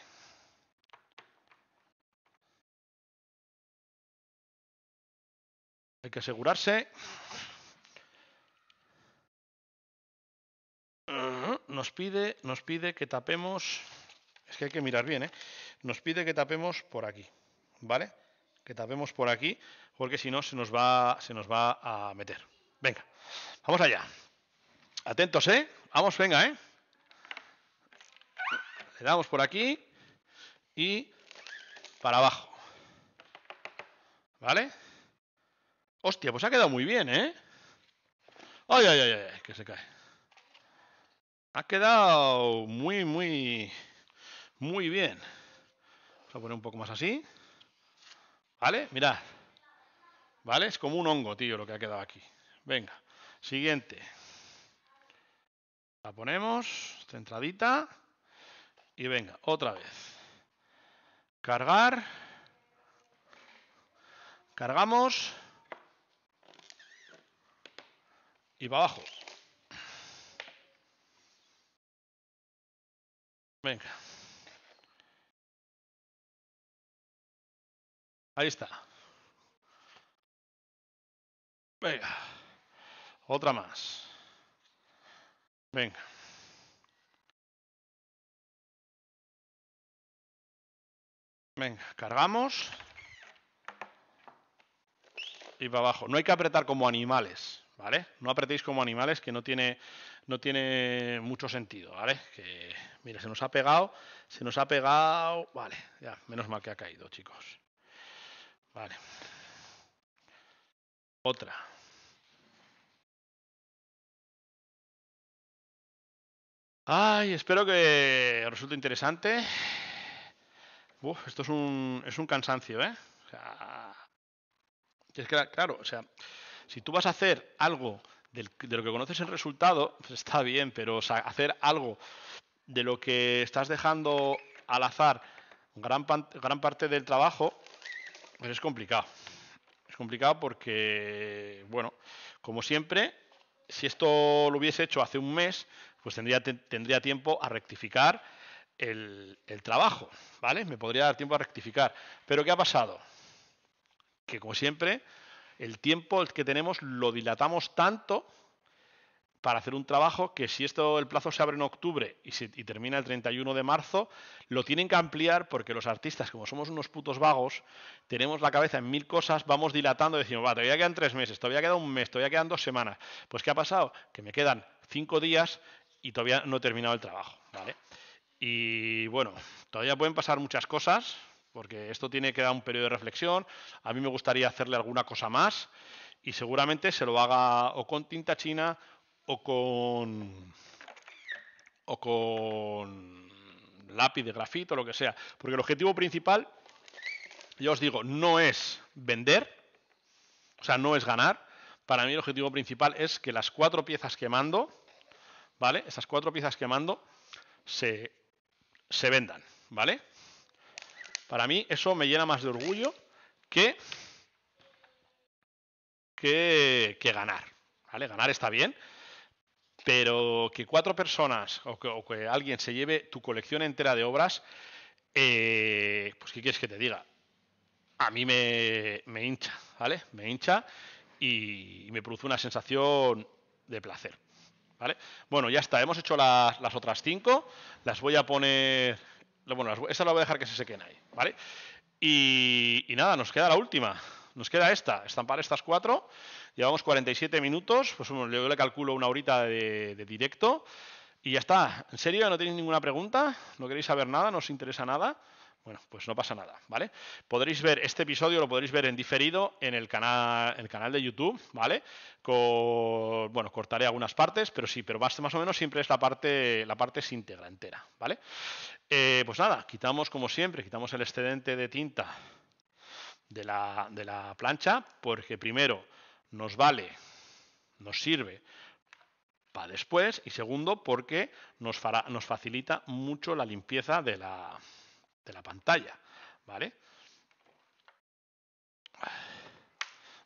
Hay que asegurarse. Nos pide, nos pide que tapemos. Es que hay que mirar bien, ¿eh? nos pide que tapemos por aquí, ¿vale? Que tapemos por aquí, porque si no se nos va, se nos va a meter. Venga, vamos allá. Atentos, ¿eh? Vamos, venga, ¿eh? Le damos por aquí y para abajo. ¿Vale? Hostia, pues ha quedado muy bien, ¿eh? ¡Ay, ay, ay! ay que se cae. Ha quedado muy, muy, muy bien. Vamos a poner un poco más así. ¿Vale? Mirad. ¿Vale? Es como un hongo, tío, lo que ha quedado aquí. Venga. Siguiente. La ponemos centradita. Y venga, otra vez. Cargar. Cargamos. Y va abajo. Venga. Ahí está. Venga. Otra más. Venga. Venga, cargamos. Y para abajo. No hay que apretar como animales, ¿vale? No apretéis como animales, que no tiene, no tiene mucho sentido, ¿vale? Que, mira, se nos ha pegado, se nos ha pegado... Vale, ya, menos mal que ha caído, chicos. Vale. Otra. Ay, espero que resulte interesante. esto es un, es un cansancio, ¿eh? es que, claro, o sea, si tú vas a hacer algo de lo que conoces el resultado, pues está bien, pero hacer algo de lo que estás dejando al azar gran, gran parte del trabajo, es complicado. Es complicado porque, bueno, como siempre, si esto lo hubiese hecho hace un mes, pues tendría, tendría tiempo a rectificar el, el, trabajo, ¿vale? Me podría dar tiempo a rectificar. Pero ¿qué ha pasado? Que como siempre, el tiempo que tenemos lo dilatamos tanto para hacer un trabajo que si esto el plazo se abre en octubre y, termina el 31 de marzo, lo tienen que ampliar porque los artistas, como somos unos putos vagos, tenemos la cabeza en mil cosas, vamos dilatando decimos, va, todavía quedan tres meses, todavía queda un mes, todavía quedan dos semanas. Pues ¿qué ha pasado? Que me quedan cinco días y todavía no he terminado el trabajo, ¿vale? Y bueno, todavía pueden pasar muchas cosas, porque esto tiene que dar un periodo de reflexión. A mí me gustaría hacerle alguna cosa más y seguramente se lo haga o con tinta china o con o con lápiz de grafito, lo que sea. Porque el objetivo principal, ya os digo, no es vender, o sea, no es ganar. Para mí el objetivo principal es que las cuatro piezas que mando, ¿vale? esas cuatro piezas que mando se, vendan, ¿vale? Para mí eso me llena más de orgullo que, que, que ganar, ¿vale? Ganar está bien, pero que cuatro personas o que, alguien se lleve tu colección entera de obras, eh, pues ¿qué quieres que te diga? A mí me, hincha, ¿vale? Me hincha y, me produce una sensación de placer. ¿Vale? Bueno, ya está, hemos hecho las, otras cinco, las voy a poner, bueno, las, la voy a dejar que se sequen ahí, ¿vale? y nada, nos queda la última. Nos queda esta, estampar estas cuatro. Llevamos 47 minutos, pues yo le calculo una horita de, directo. Y ya está. ¿En serio? ¿No tenéis ninguna pregunta? ¿No queréis saber nada? ¿No os interesa nada? Bueno, pues no pasa nada, ¿vale? Podréis ver este episodio, lo podréis ver en diferido en el canal, el canal de YouTube, ¿vale? bueno, cortaré algunas partes, pero sí, pero más, más o menos siempre es la parte, la parte es íntegra, entera, ¿vale? Eh, pues nada, quitamos como siempre, quitamos el excedente de tinta de la, plancha, porque primero nos vale, nos sirve para después y segundo porque nos, nos facilita mucho la limpieza de la, de la pantalla. ¿Vale?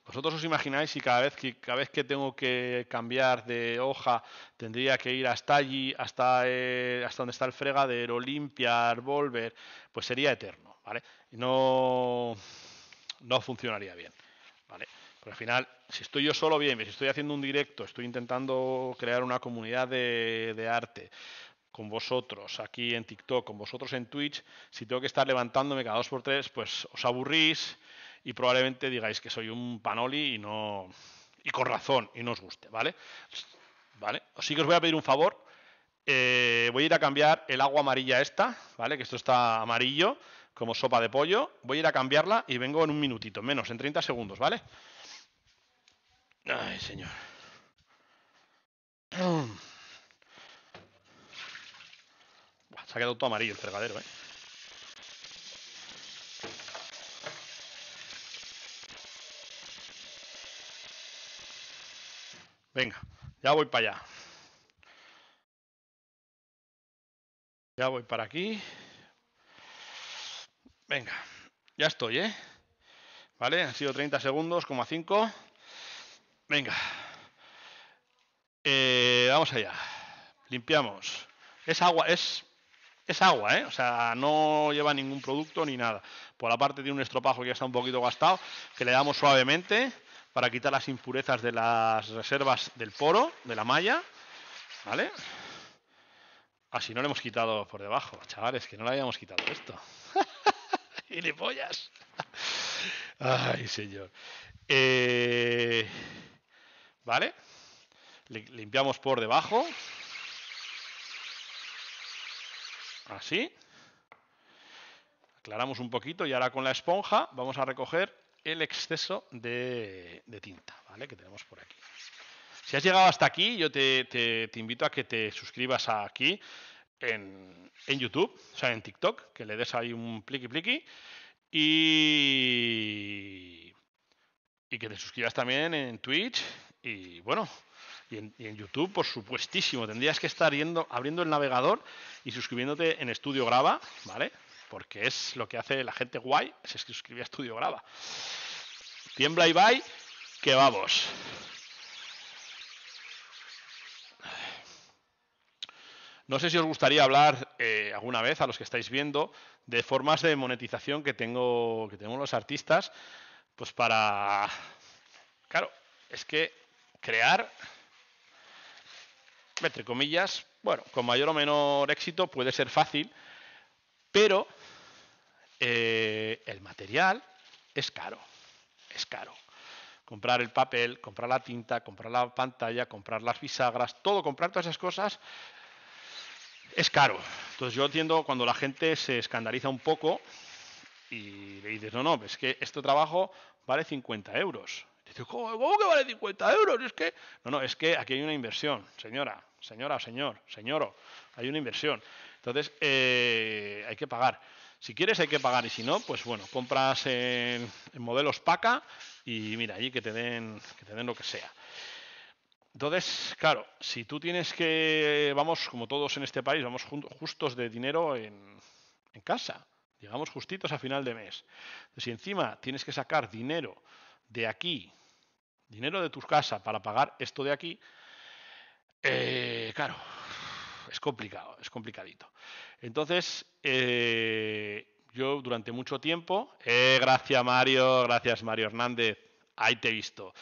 ¿Vosotros os imagináis si cada vez que, cada vez que tengo que cambiar de hoja tendría que ir hasta allí, hasta, eh, hasta donde está el fregadero, limpiar, volver? Pues sería eterno, ¿vale? No, no funcionaría bien. ¿Vale? Pero al final, si estoy yo solo bien, si estoy haciendo un directo, estoy intentando crear una comunidad de, arte con vosotros aquí en TikTok, con vosotros en Twitch, si tengo que estar levantándome cada dos por tres, pues os aburrís y probablemente digáis que soy un panoli y no y con razón y no os guste, ¿vale? Vale. Sí que os voy a pedir un favor. Eh, voy a ir a cambiar el agua amarilla esta, ¿vale? Que esto está amarillo como sopa de pollo. Voy a ir a cambiarla y vengo en un minutito, menos, en 30 segundos, ¿vale? Ay, señor. se ha quedado todo amarillo el fregadero, ¿eh? Venga, ya voy para allá. Ya voy para aquí. Venga, ya estoy, ¿eh? Vale, han sido 30 segundos, como a 5. Venga. Eh, vamos allá. Limpiamos. Es agua, es, es agua, ¿eh? O sea, no lleva ningún producto ni nada. Por la parte de un estropajo que ya está un poquito gastado, que le damos suavemente para quitar las impurezas de las reservas del poro, de la malla. ¿Vale? Así no le hemos quitado por debajo, chavales, que no le habíamos quitado esto. Y le gilipollas. Ay, señor. Eh, vale. Limpiamos por debajo. Así. Aclaramos un poquito y ahora con la esponja vamos a recoger el exceso de, tinta, ¿vale? Que tenemos por aquí. Si has llegado hasta aquí, yo te invito a que te suscribas aquí en, en YouTube, o sea, en TikTok, que le des ahí un pliki pliqui y, y que te suscribas también en Twitch y bueno, y en, YouTube, por supuestísimo. Tendrías que estar abriendo el navegador y suscribiéndote en Estudio Grava, ¿vale? Porque es lo que hace la gente guay, se suscribía a Estudio Grava. Tiembla y bye, que vamos. No sé si os gustaría hablar eh, alguna vez a los que estáis viendo de formas de monetización que tengo que tenemos los artistas, pues para, claro, es que crear, entre comillas, bueno, con mayor o menor éxito puede ser fácil, pero eh, el material es caro, es caro. Comprar el papel, comprar la tinta, comprar la pantalla, comprar las bisagras, todo, comprar todas esas cosas es caro. Entonces yo entiendo cuando la gente se escandaliza un poco y le dices, no, no, es que este trabajo vale 50 euros. dices, ¿Cómo, que vale 50 euros? Es que... No, no, es que aquí hay una inversión, señora, señora, señor, señoro, hay una inversión. Entonces eh, hay que pagar. Si quieres hay que pagar y si no, pues bueno, compras en, modelos paca y mira, allí que te den, que te den lo que sea. Entonces, claro, si tú tienes que, vamos, como todos en este país, vamos justos de dinero en, casa, digamos justitos a final de mes. si encima tienes que sacar dinero de aquí, dinero de tus casas para pagar esto de aquí, eh, claro, es complicado, es complicadito. Entonces, eh, yo durante mucho tiempo, eh, gracias Mario, gracias Mario Hernández, ahí te he visto.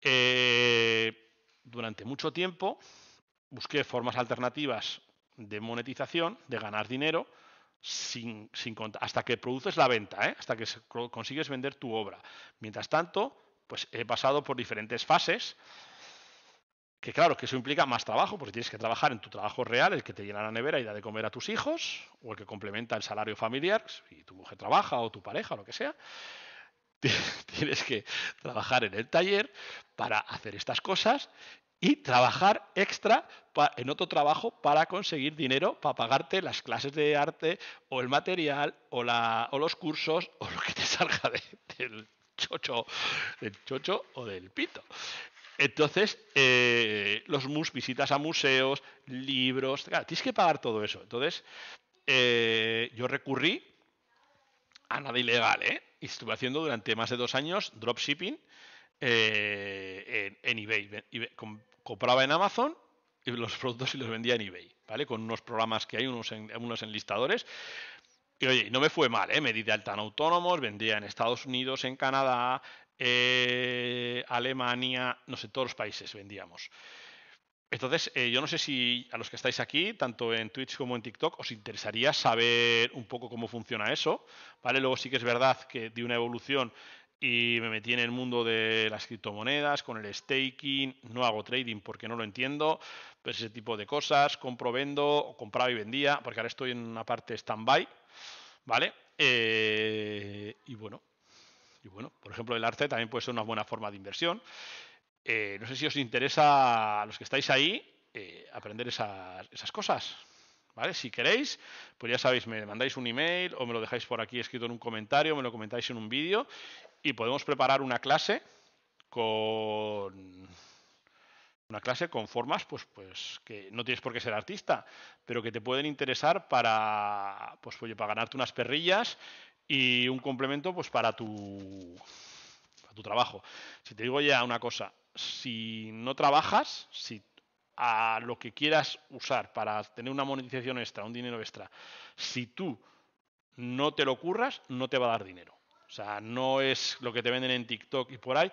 Eh, durante mucho tiempo busqué formas alternativas de monetización, de ganar dinero, sin, hasta que produces la venta, ¿eh? hasta que consigues vender tu obra. Mientras tanto, pues he pasado por diferentes fases, que claro, que eso implica más trabajo, porque tienes que trabajar en tu trabajo real, el que te llena la nevera y da de comer a tus hijos, o el que complementa el salario familiar, si tu mujer trabaja o tu pareja, o lo que sea. tienes que trabajar en el taller para hacer estas cosas y trabajar extra en otro trabajo para conseguir dinero para pagarte las clases de arte o el material o, la, o los cursos o lo que te salga del, chocho, del chocho o del pito. Entonces, eh, los mus, visitas a museos, libros, tienes que pagar todo eso. Entonces, eh, yo recurrí a nada ilegal, ¿eh? estuve haciendo durante más de dos años dropshipping eh, en, eBay. Compraba en Amazon y los productos y los vendía en eBay, ¿vale? Con unos programas que hay, unos, unos enlistadores. Y oye, no me fue mal, ¿eh? Me di de alta autónomos, vendía en Estados Unidos, en Canadá, eh, Alemania, no sé, todos los países vendíamos. Entonces, eh, yo no sé si a los que estáis aquí, tanto en Twitch como en TikTok, os interesaría saber un poco cómo funciona eso, ¿vale? Luego sí que es verdad que di una evolución y me metí en el mundo de las criptomonedas, con el staking, no hago trading porque no lo entiendo, pero ese tipo de cosas, compro, vendo, compraba y vendía, porque ahora estoy en una parte stand-by, ¿vale? Eh, y bueno, y bueno, por ejemplo, el arte también puede ser una buena forma de inversión. Eh, no sé si os interesa a los que estáis ahí eh, aprender esas, cosas. ¿Vale? Si queréis, pues ya sabéis, me mandáis un email o me lo dejáis por aquí escrito en un comentario, me lo comentáis en un vídeo y podemos preparar una clase con una clase con formas pues, pues que no tienes por qué ser artista, pero que te pueden interesar para, pues, para ganarte unas perrillas y un complemento pues, para, tu, para tu trabajo. Si te digo ya una cosa, si no trabajas, si a lo que quieras usar para tener una monetización extra, un dinero extra, si tú no te lo curras, no te va a dar dinero. O sea, no es lo que te venden en TikTok y por ahí,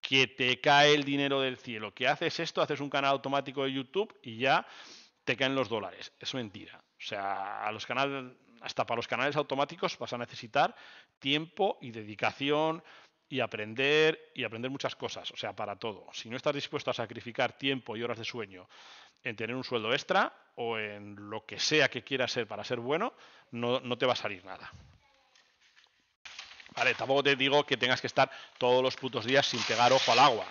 que te cae el dinero del cielo. Que haces esto, haces un canal automático de YouTube y ya te caen los dólares. Es mentira. O sea, a los canales, hasta para los canales automáticos vas a necesitar tiempo y dedicación y aprender y aprender muchas cosas, o sea, para todo. Si no estás dispuesto a sacrificar tiempo y horas de sueño en tener un sueldo extra o en lo que sea que quieras ser para ser bueno, no, te va a salir nada. Vale, tampoco te digo que tengas que estar todos los putos días sin pegar ojo al agua,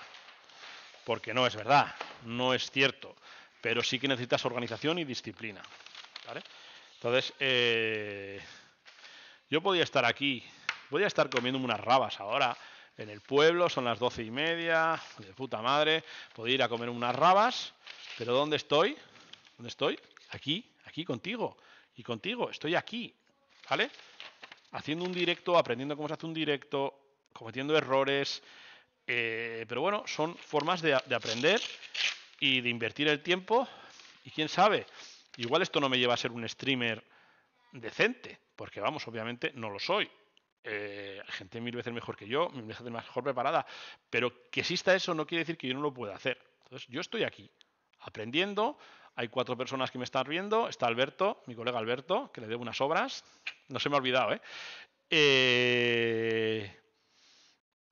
porque no es verdad, no es cierto, pero sí que necesitas organización y disciplina. ¿vale? Entonces, eh, yo podía estar aquí, podía estar comiéndome unas rabas ahora, en el pueblo, son las doce y media, de puta madre, puedo ir a comer unas rabas, pero ¿dónde estoy? ¿Dónde estoy? Aquí, aquí contigo, y contigo, estoy aquí, ¿vale? Haciendo un directo, aprendiendo cómo se hace un directo, cometiendo errores, eh, pero bueno, son formas de, de aprender y de invertir el tiempo, y quién sabe, igual esto no me lleva a ser un streamer decente, porque vamos, obviamente no lo soy, eh, gente mil veces mejor que yo, mil veces mejor preparada, pero que exista eso no quiere decir que yo no lo pueda hacer. Entonces, yo estoy aquí aprendiendo, hay cuatro personas que me están viendo, está Alberto, mi colega Alberto, que le debo unas obras, no se me ha olvidado, ¿eh? ¿eh?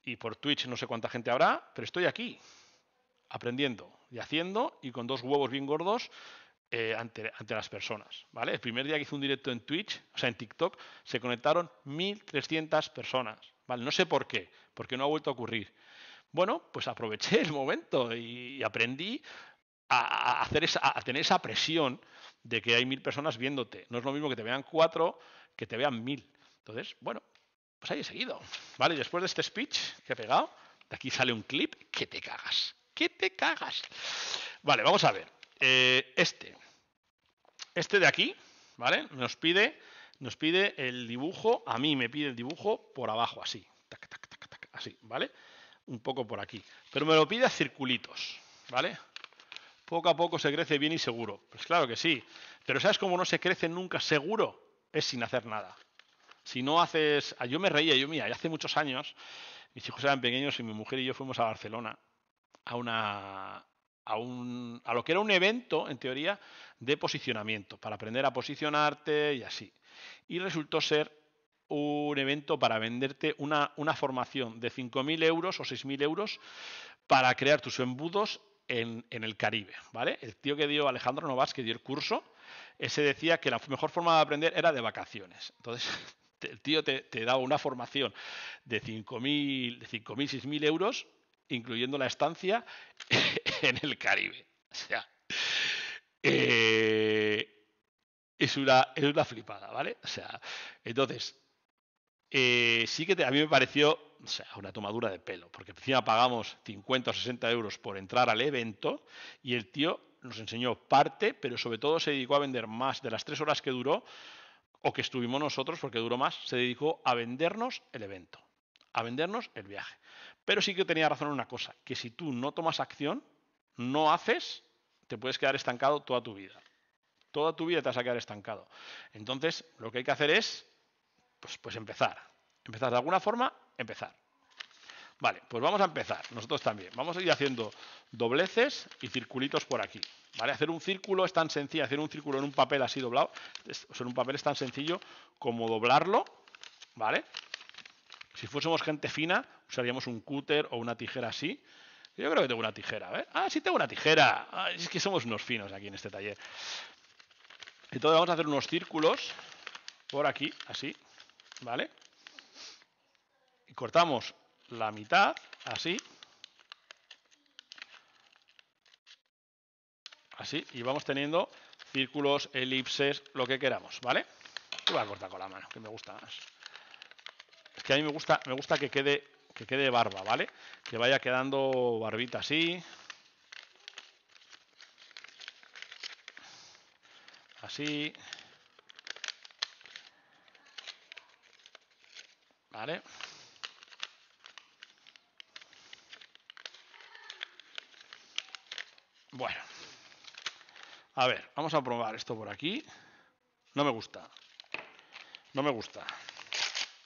y por Twitch no sé cuánta gente habrá, pero estoy aquí aprendiendo y haciendo y con dos huevos bien gordos eh, ante, las personas. ¿vale? El primer día que hice un directo en Twitch, o sea, en TikTok, se conectaron 1.300 personas. ¿vale? No sé por qué, porque no ha vuelto a ocurrir. Bueno, pues aproveché el momento y, aprendí a, hacer tener esa presión de que hay mil personas viéndote. No es lo mismo que te vean cuatro que te vean mil. Entonces, bueno, pues ahí he seguido. ¿Vale? después de este speech que he pegado, de aquí sale un clip que te cagas. Que te cagas. Vale, vamos a ver. Eh, este. Este de aquí, ¿vale? Nos pide, nos pide el dibujo, a mí me pide el dibujo por abajo, así, tac, tac, tac, tac, así, ¿vale? Un poco por aquí. Pero me lo pide a circulitos, ¿vale? Poco a poco se crece bien y seguro. Pues claro que sí. Pero ¿sabes cómo no se crece nunca seguro? Es sin hacer nada. Si no haces... Ah, yo me reía, yo mira, hace muchos años, mis hijos eran pequeños y mi mujer y yo fuimos a Barcelona a una, a, un, a lo que era un evento, en teoría, de posicionamiento, para aprender a posicionarte y así. Y resultó ser un evento para venderte una, formación de 5.000 euros o 6.000 euros para crear tus embudos en, el Caribe, ¿vale? El tío que dio Alejandro Novas, que dio el curso, ese decía que la mejor forma de aprender era de vacaciones. Entonces, el tío te, te daba una formación de 5.000, 6.000 euros incluyendo la estancia en el Caribe. O sea, eh, es, una, es una flipada, ¿vale? O sea, entonces, eh, sí que a mí me pareció una tomadura de pelo, porque encima pagamos 50 o 60 euros por entrar al evento y el tío nos enseñó parte, pero sobre todo se dedicó a vender más de las tres horas que duró o que estuvimos nosotros, porque duró más, se dedicó a vendernos el evento, a vendernos el viaje. Pero sí que tenía razón en una cosa, que si tú no tomas acción, no haces, te puedes quedar estancado toda tu vida. Toda tu vida te vas a quedar estancado. Entonces, lo que hay que hacer es, pues, pues empezar. Empezar de alguna forma, empezar. Vale, pues vamos a empezar, nosotros también. Vamos a ir haciendo dobleces y circulitos por aquí. ¿Vale? Hacer un círculo es tan sencillo, hacer un círculo en un papel así doblado, o en un papel es tan sencillo como doblarlo, ¿vale? Si fuésemos gente fina, usaríamos un cúter o una tijera así. Yo creo que tengo una tijera, Ah, sí tengo una tijera. es que somos unos finos aquí en este taller. Entonces vamos a hacer unos círculos por aquí, así, ¿vale? Y cortamos la mitad, así. Así, y vamos teniendo círculos, elipses, lo que queramos, ¿vale? Yo voy a cortar con la mano, que me gusta más. Es que a mí me gusta, me gusta que quede que quede barba, ¿vale? Que vaya quedando barbita así. Así. ¿Vale? Bueno. A ver, vamos a probar esto por aquí. No me gusta. No me gusta.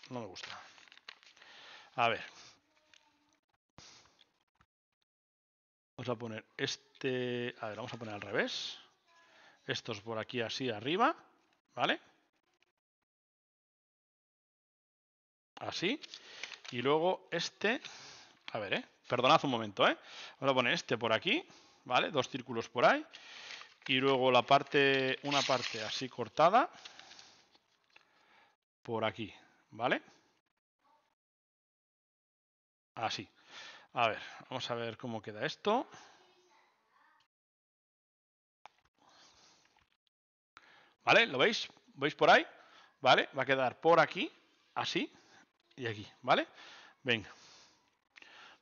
No me gusta. A ver. Vamos a poner este... A ver, vamos a poner al revés. Estos por aquí así arriba, ¿vale? Así. Y luego este... A ver, ¿eh? Perdonad un momento, ¿eh? Vamos a poner este por aquí, ¿vale? Dos círculos por ahí. Y luego la parte, una parte así cortada por aquí, ¿vale? Así. A ver, vamos a ver cómo queda esto. ¿Vale? ¿Lo veis? ¿Veis por ahí? ¿Vale? Va a quedar por aquí, así y aquí, ¿vale? Venga.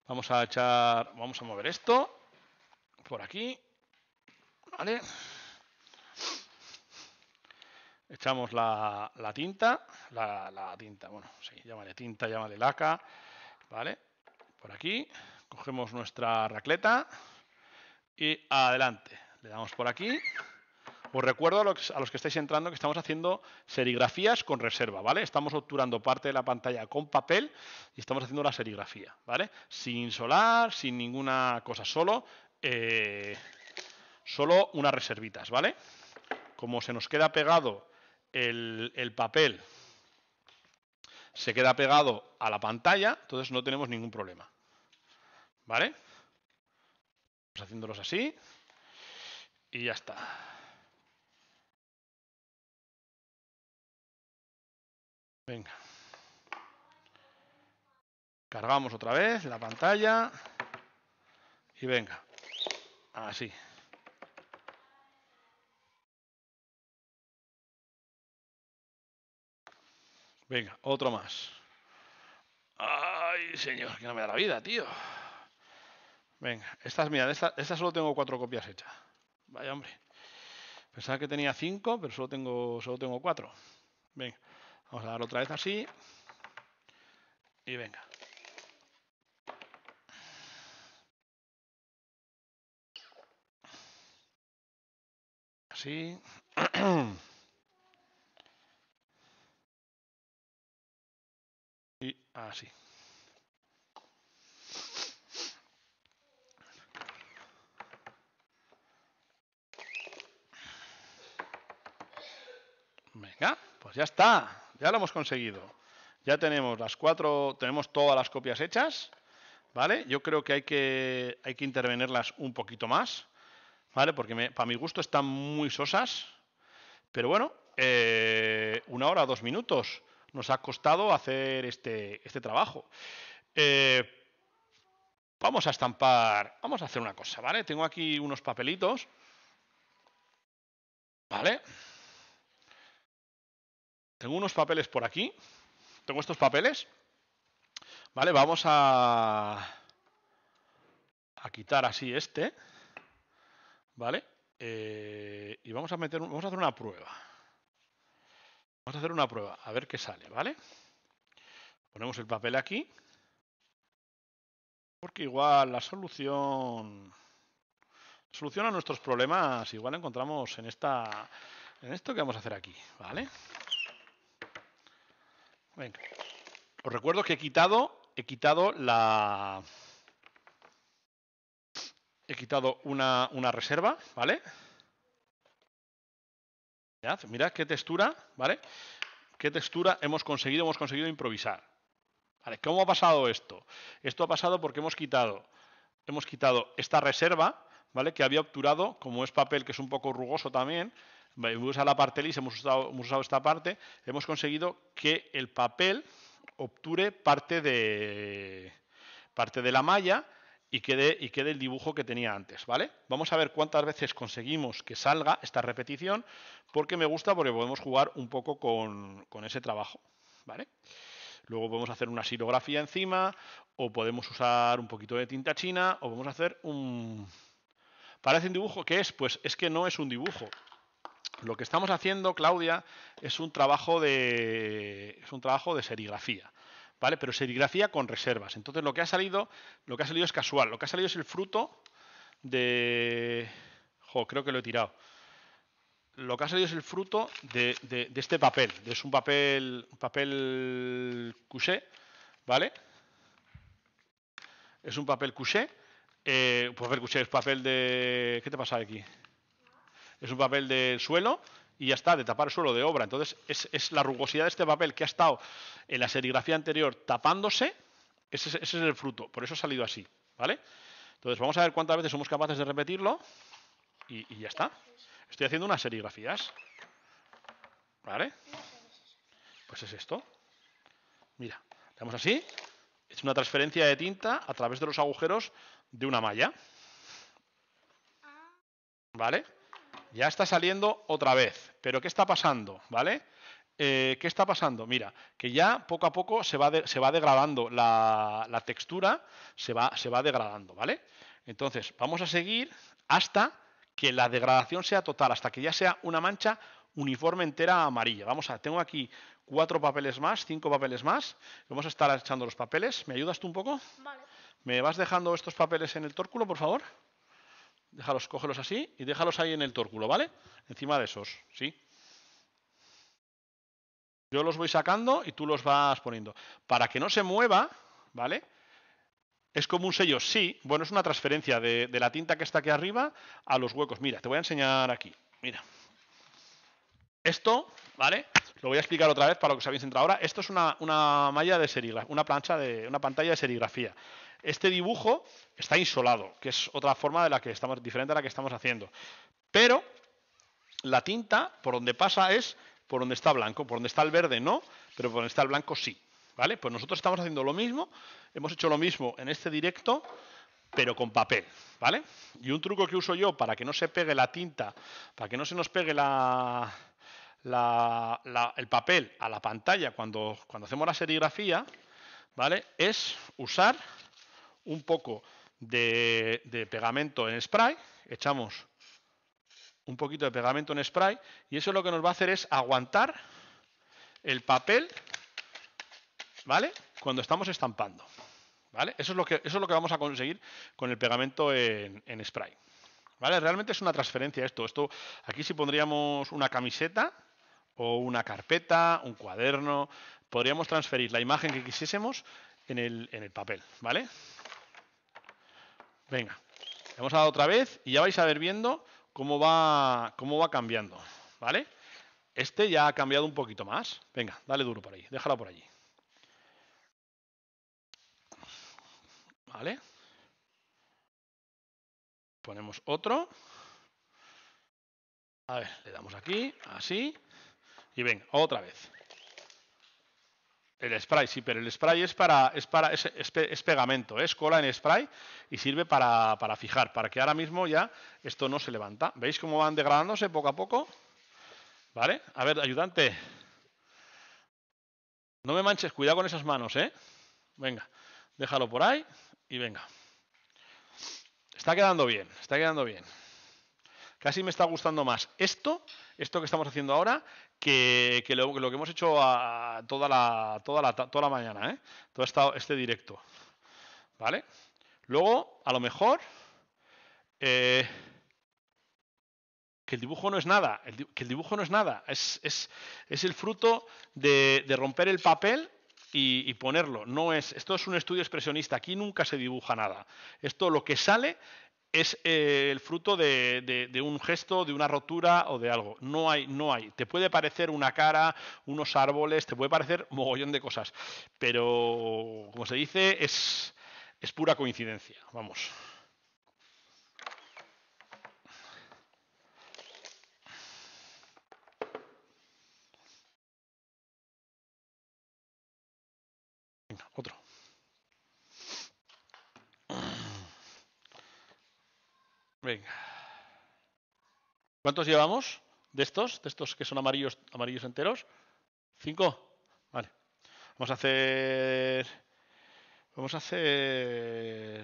Vamos a echar, vamos a mover esto por aquí, ¿vale? Echamos la, tinta, la, la, tinta, bueno, sí, llámale tinta, llámale laca, ¿vale? por aquí, cogemos nuestra racleta y adelante. Le damos por aquí. Os recuerdo a los, que estáis entrando que estamos haciendo serigrafías con reserva, ¿vale? Estamos obturando parte de la pantalla con papel y estamos haciendo la serigrafía, ¿vale? Sin solar, sin ninguna cosa, solo, eh, solo unas reservitas, ¿vale? Como se nos queda pegado el, el papel, se queda pegado a la pantalla, entonces no tenemos ningún problema. ¿Vale? Pues haciéndolos así. Y ya está. Venga. Cargamos otra vez la pantalla. Y venga. Así. Venga, otro más. Ay, señor, que no me da la vida, tío. Venga, estas, mira, estas esta solo tengo cuatro copias hechas. Vaya hombre. Pensaba que tenía cinco, pero solo tengo, solo tengo cuatro. Venga, vamos a dar otra vez así. Y venga. Así. y así. pues ya está, ya lo hemos conseguido. Ya tenemos las cuatro, tenemos todas las copias hechas, ¿vale? Yo creo que hay que, hay que intervenirlas un poquito más, ¿vale? Porque para mi gusto están muy sosas, pero bueno, eh, una hora, dos minutos nos ha costado hacer este, este trabajo. Eh, vamos a estampar, vamos a hacer una cosa, ¿vale? Tengo aquí unos papelitos, ¿vale? Tengo unos papeles por aquí. Tengo estos papeles. Vale, vamos a... A quitar así este. Vale. Eh, y vamos a meter... Vamos a hacer una prueba. Vamos a hacer una prueba. A ver qué sale, ¿vale? Ponemos el papel aquí. Porque igual la solución... Soluciona a nuestros problemas igual encontramos en esta... En esto que vamos a hacer aquí, ¿vale? vale Venga. Os recuerdo que he quitado, he quitado la. He quitado una, reserva, ¿vale? Mirad, qué textura, ¿vale? ¿Qué textura hemos conseguido? Hemos conseguido improvisar. ¿Cómo ha pasado esto? Esto ha pasado porque hemos quitado, hemos quitado esta reserva, ¿vale? Que había obturado, como es papel que es un poco rugoso también, hemos usado la parte lisa, hemos usado, esta parte, hemos conseguido que el papel obture parte de, la malla y quede, y quede el dibujo que tenía antes, ¿vale? Vamos a ver cuántas veces conseguimos que salga esta repetición, porque me gusta, porque podemos jugar un poco con, ese trabajo, ¿vale? Luego podemos hacer una silografía encima, o podemos usar un poquito de tinta china, o podemos hacer un... Parece un dibujo, ¿qué es? Pues es que no es un dibujo, lo que estamos haciendo, Claudia, es un trabajo de, es un trabajo de serigrafía. ¿Vale? Pero serigrafía con reservas. Entonces lo que ha salido, lo que ha salido es casual. Lo que ha salido es el fruto de. Jo, creo que lo he tirado. Lo que ha salido es el fruto de, este papel. Es un papel. papel couché, ¿vale? Es un papel couché. Eh, ver, couché, es papel de. ¿Qué te pasa aquí? es un papel de suelo y ya está, de tapar el suelo de obra. Entonces, es, la rugosidad de este papel que ha estado en la serigrafía anterior tapándose, ese, es el fruto, por eso ha salido así, ¿vale? Entonces, vamos a ver cuántas veces somos capaces de repetirlo y, ya está. Estoy haciendo unas serigrafías, ¿vale? Pues es esto. Mira, damos así, es una transferencia de tinta a través de los agujeros de una malla. ¿Vale? ya está saliendo otra vez. Pero ¿qué está pasando? ¿Vale? Eh, ¿Qué está pasando? Mira, que ya poco a poco se va, se va degradando la, textura, se va, se va degradando, ¿vale? Entonces, vamos a seguir hasta que la degradación sea total, hasta que ya sea una mancha uniforme entera amarilla. Vamos a, tengo aquí cuatro papeles más, cinco papeles más. Vamos a estar echando los papeles. ¿Me ayudas tú un poco? ¿Me vas dejando estos papeles en el tórculo, por favor? Déjalos, cógelos así y déjalos ahí en el tórculo, ¿vale? Encima de esos, ¿sí? Yo los voy sacando y tú los vas poniendo. Para que no se mueva, ¿vale? Es como un sello, sí. Bueno, es una transferencia de, de la tinta que está aquí arriba a los huecos. Mira, te voy a enseñar aquí. Mira. Esto, ¿vale? Lo voy a explicar otra vez para lo que se habéis centrado ahora. Esto es una, malla de serigrafía, una plancha de una pantalla de serigrafía. Este dibujo está insolado, que es otra forma de la que estamos diferente a la que estamos haciendo. Pero la tinta por donde pasa es por donde está blanco, por donde está el verde no, pero por donde está el blanco sí. ¿Vale? Pues nosotros estamos haciendo lo mismo, hemos hecho lo mismo en este directo, pero con papel, ¿vale? Y un truco que uso yo para que no se pegue la tinta, para que no se nos pegue la, la, el papel a la pantalla cuando, cuando hacemos la serigrafía, ¿vale? Es usar un poco de, pegamento en spray, echamos un poquito de pegamento en spray y eso lo que nos va a hacer es aguantar el papel, ¿vale? Cuando estamos estampando, ¿vale? Eso es lo que, eso es lo que vamos a conseguir con el pegamento en, spray, ¿vale? Realmente es una transferencia esto. Esto aquí si pondríamos una camiseta, o una carpeta, un cuaderno. Podríamos transferir la imagen que quisiésemos en el, papel, ¿vale? Venga, hemos dado otra vez y ya vais a ver viendo cómo va, cómo va cambiando, ¿vale? Este ya ha cambiado un poquito más. Venga, dale duro por ahí, Déjalo por allí. ¿Vale? Ponemos otro. A ver, le damos aquí, así. Y ven, otra vez. El spray, sí, pero el spray es para, es para, es, es pegamento, es cola en spray y sirve para, para, fijar, para que ahora mismo ya esto no se levanta. ¿Veis cómo van degradándose poco a poco? ¿Vale? A ver, ayudante. No me manches, cuidado con esas manos, ¿eh? Venga, déjalo por ahí y venga. Está quedando bien, está quedando bien. Casi me está gustando más esto, esto que estamos haciendo ahora, que, lo, que hemos hecho a toda, la, toda, toda la mañana, ¿eh? todo estado este directo. ¿Vale? Luego, a lo mejor, eh, que el dibujo no es nada, que el dibujo no es nada, es, es, el fruto de, romper el papel y, y, ponerlo. No es, esto es un estudio expresionista, aquí nunca se dibuja nada. Esto lo que sale es eh, el fruto de, un gesto, de una rotura o de algo. No hay, no hay. Te puede parecer una cara, unos árboles, te puede parecer mogollón de cosas, pero como se dice, es, es pura coincidencia. Vamos. otro. Venga. ¿Cuántos llevamos de estos? De estos que son amarillos, amarillos enteros. ¿Cinco? Vale. Vamos a hacer. Vamos a hacer.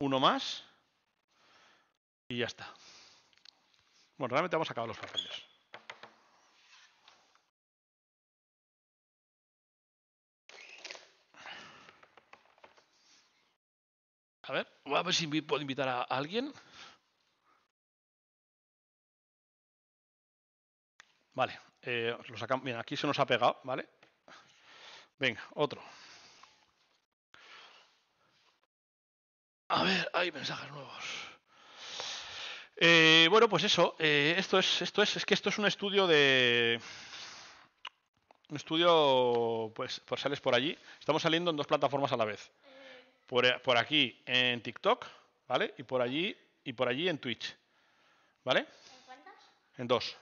Uno más. Y ya está. Bueno, realmente vamos a acabar los papeles. A ver, voy a ver si puedo invitar a alguien. Vale, eh, lo aquí se nos ha pegado, ¿vale? Venga, otro. A ver, hay mensajes nuevos. Eh, bueno, pues eso, eh, esto es, esto es, es que esto es un estudio de, un estudio, pues sales por allí. Estamos saliendo en dos plataformas a la vez. Eh, por, aquí en TikTok, ¿vale? Y por allí y por allí en Twitch, ¿vale? ¿En cuántas? En dos.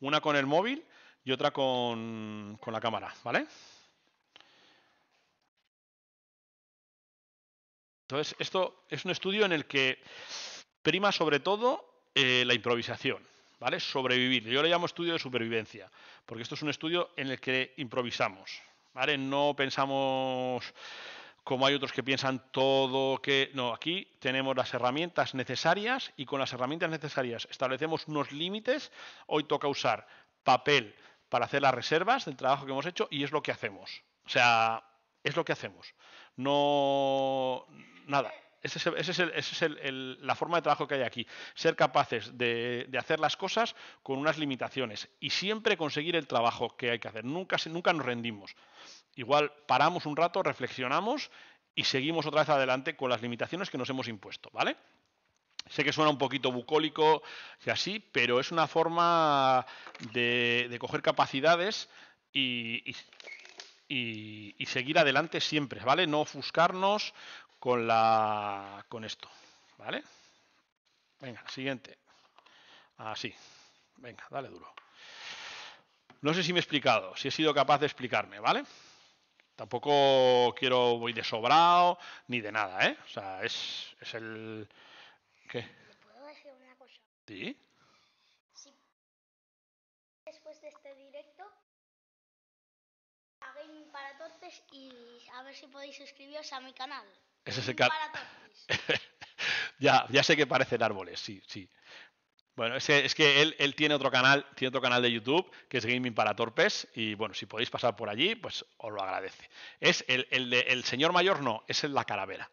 Una con el móvil y otra con, la cámara, ¿vale? Entonces, esto es un estudio en el que prima sobre todo eh, la improvisación, ¿vale? Sobrevivir. Yo le llamo estudio de supervivencia, porque esto es un estudio en el que improvisamos, ¿vale? No pensamos como hay otros que piensan todo que... No, aquí tenemos las herramientas necesarias y con las herramientas necesarias establecemos unos límites. Hoy toca usar papel para hacer las reservas del trabajo que hemos hecho y es lo que hacemos. O sea, es lo que hacemos. No... Nada. Esa es, ese es, la forma de trabajo que hay aquí. Ser capaces de, hacer las cosas con unas limitaciones y siempre conseguir el trabajo que hay que hacer. Nunca, nunca nos rendimos igual paramos un rato, reflexionamos y seguimos otra vez adelante con las limitaciones que nos hemos impuesto, ¿vale? Sé que suena un poquito bucólico y así, pero es una forma de, coger capacidades y, seguir adelante siempre, ¿vale? No ofuscarnos con, la, con esto, ¿vale? Venga, siguiente. Así. Ah, Venga, dale duro. No sé si me he explicado, si he sido capaz de explicarme, ¿vale? Tampoco quiero voy de sobrado ni de nada, ¿eh? O sea, es, es el... ¿Qué? puedo decir una cosa? ¿Sí? después de este directo, hagáis un para y a ver si podéis suscribiros a mi canal. Ese es el canal. ya, ya sé que parecen árboles, sí, sí. Bueno, es que, él, tiene otro canal, tiene otro canal de YouTube que es Gaming para Torpes. Y bueno, si podéis pasar por allí, pues os lo agradece. Es el, señor mayor, no, es el la calavera.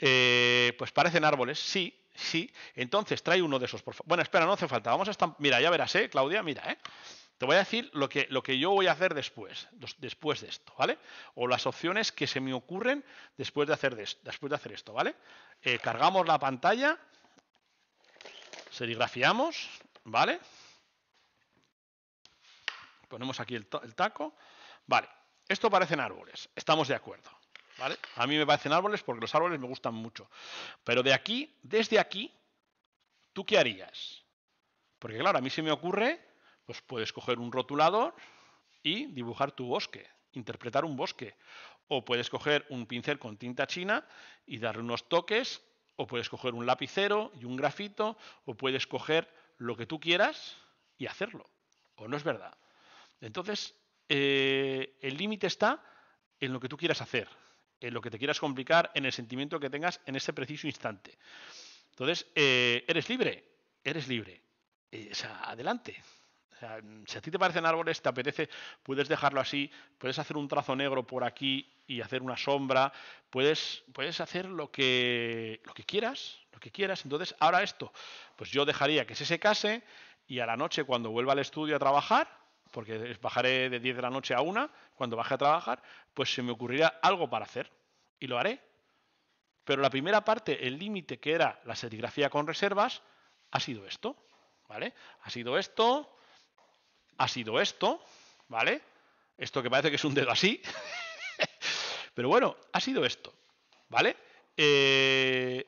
Eh, pues parecen árboles, sí, sí. Entonces trae uno de esos, por favor. Bueno, espera, no hace falta. Vamos a estar. Mira, ya verás, eh, Claudia, mira, eh. Te voy a decir lo que, lo que yo voy a hacer después, después de esto, ¿vale? O las opciones que se me ocurren después de hacer, después de hacer esto, ¿vale? Eh, cargamos la pantalla serigrafiamos, ¿vale? Ponemos aquí el, taco, ¿vale? Esto parecen árboles, estamos de acuerdo, ¿vale? A mí me parecen árboles porque los árboles me gustan mucho. Pero de aquí, desde aquí, ¿tú qué harías? Porque claro, a mí se me ocurre, pues puedes coger un rotulador y dibujar tu bosque, interpretar un bosque. O puedes coger un pincel con tinta china y darle unos toques o puedes coger un lapicero y un grafito, o puedes coger lo que tú quieras y hacerlo. ¿O no es verdad? Entonces, eh, el límite está en lo que tú quieras hacer, en lo que te quieras complicar, en el sentimiento que tengas en ese preciso instante. Entonces, eh, eres libre, eres libre. Eh, o adelante, si a ti te parecen árboles, te apetece, puedes dejarlo así, puedes hacer un trazo negro por aquí y hacer una sombra, puedes, puedes hacer lo que, lo que quieras, lo que quieras. Entonces, ahora esto, pues yo dejaría que se secase y a la noche cuando vuelva al estudio a trabajar, porque bajaré de 10 de la noche a 1, cuando baje a trabajar, pues se me ocurrirá algo para hacer y lo haré. Pero la primera parte, el límite que era la serigrafía con reservas, ha sido esto. ¿Vale? Ha sido esto, ha sido esto, ¿vale? Esto que parece que es un dedo así. Pero bueno, ha sido esto, ¿vale? Eh,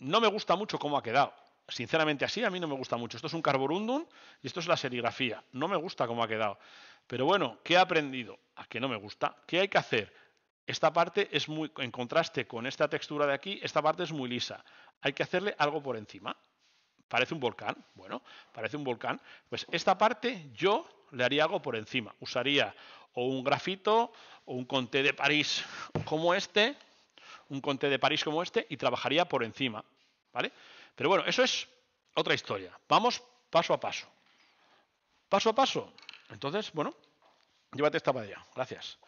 no me gusta mucho cómo ha quedado. Sinceramente así, a mí no me gusta mucho. Esto es un carborundum y esto es la serigrafía. No me gusta cómo ha quedado. Pero bueno, ¿qué he aprendido? A que no me gusta. ¿Qué hay que hacer? Esta parte es muy, en contraste con esta textura de aquí, esta parte es muy lisa. Hay que hacerle algo por encima. Parece un volcán, bueno, parece un volcán. Pues esta parte yo le haría algo por encima. Usaría o un grafito o un conté de París como este, un conté de París como este y trabajaría por encima, ¿vale? Pero bueno, eso es otra historia. Vamos paso a paso. Paso a paso. Entonces, bueno, llévate esta para allá. Gracias.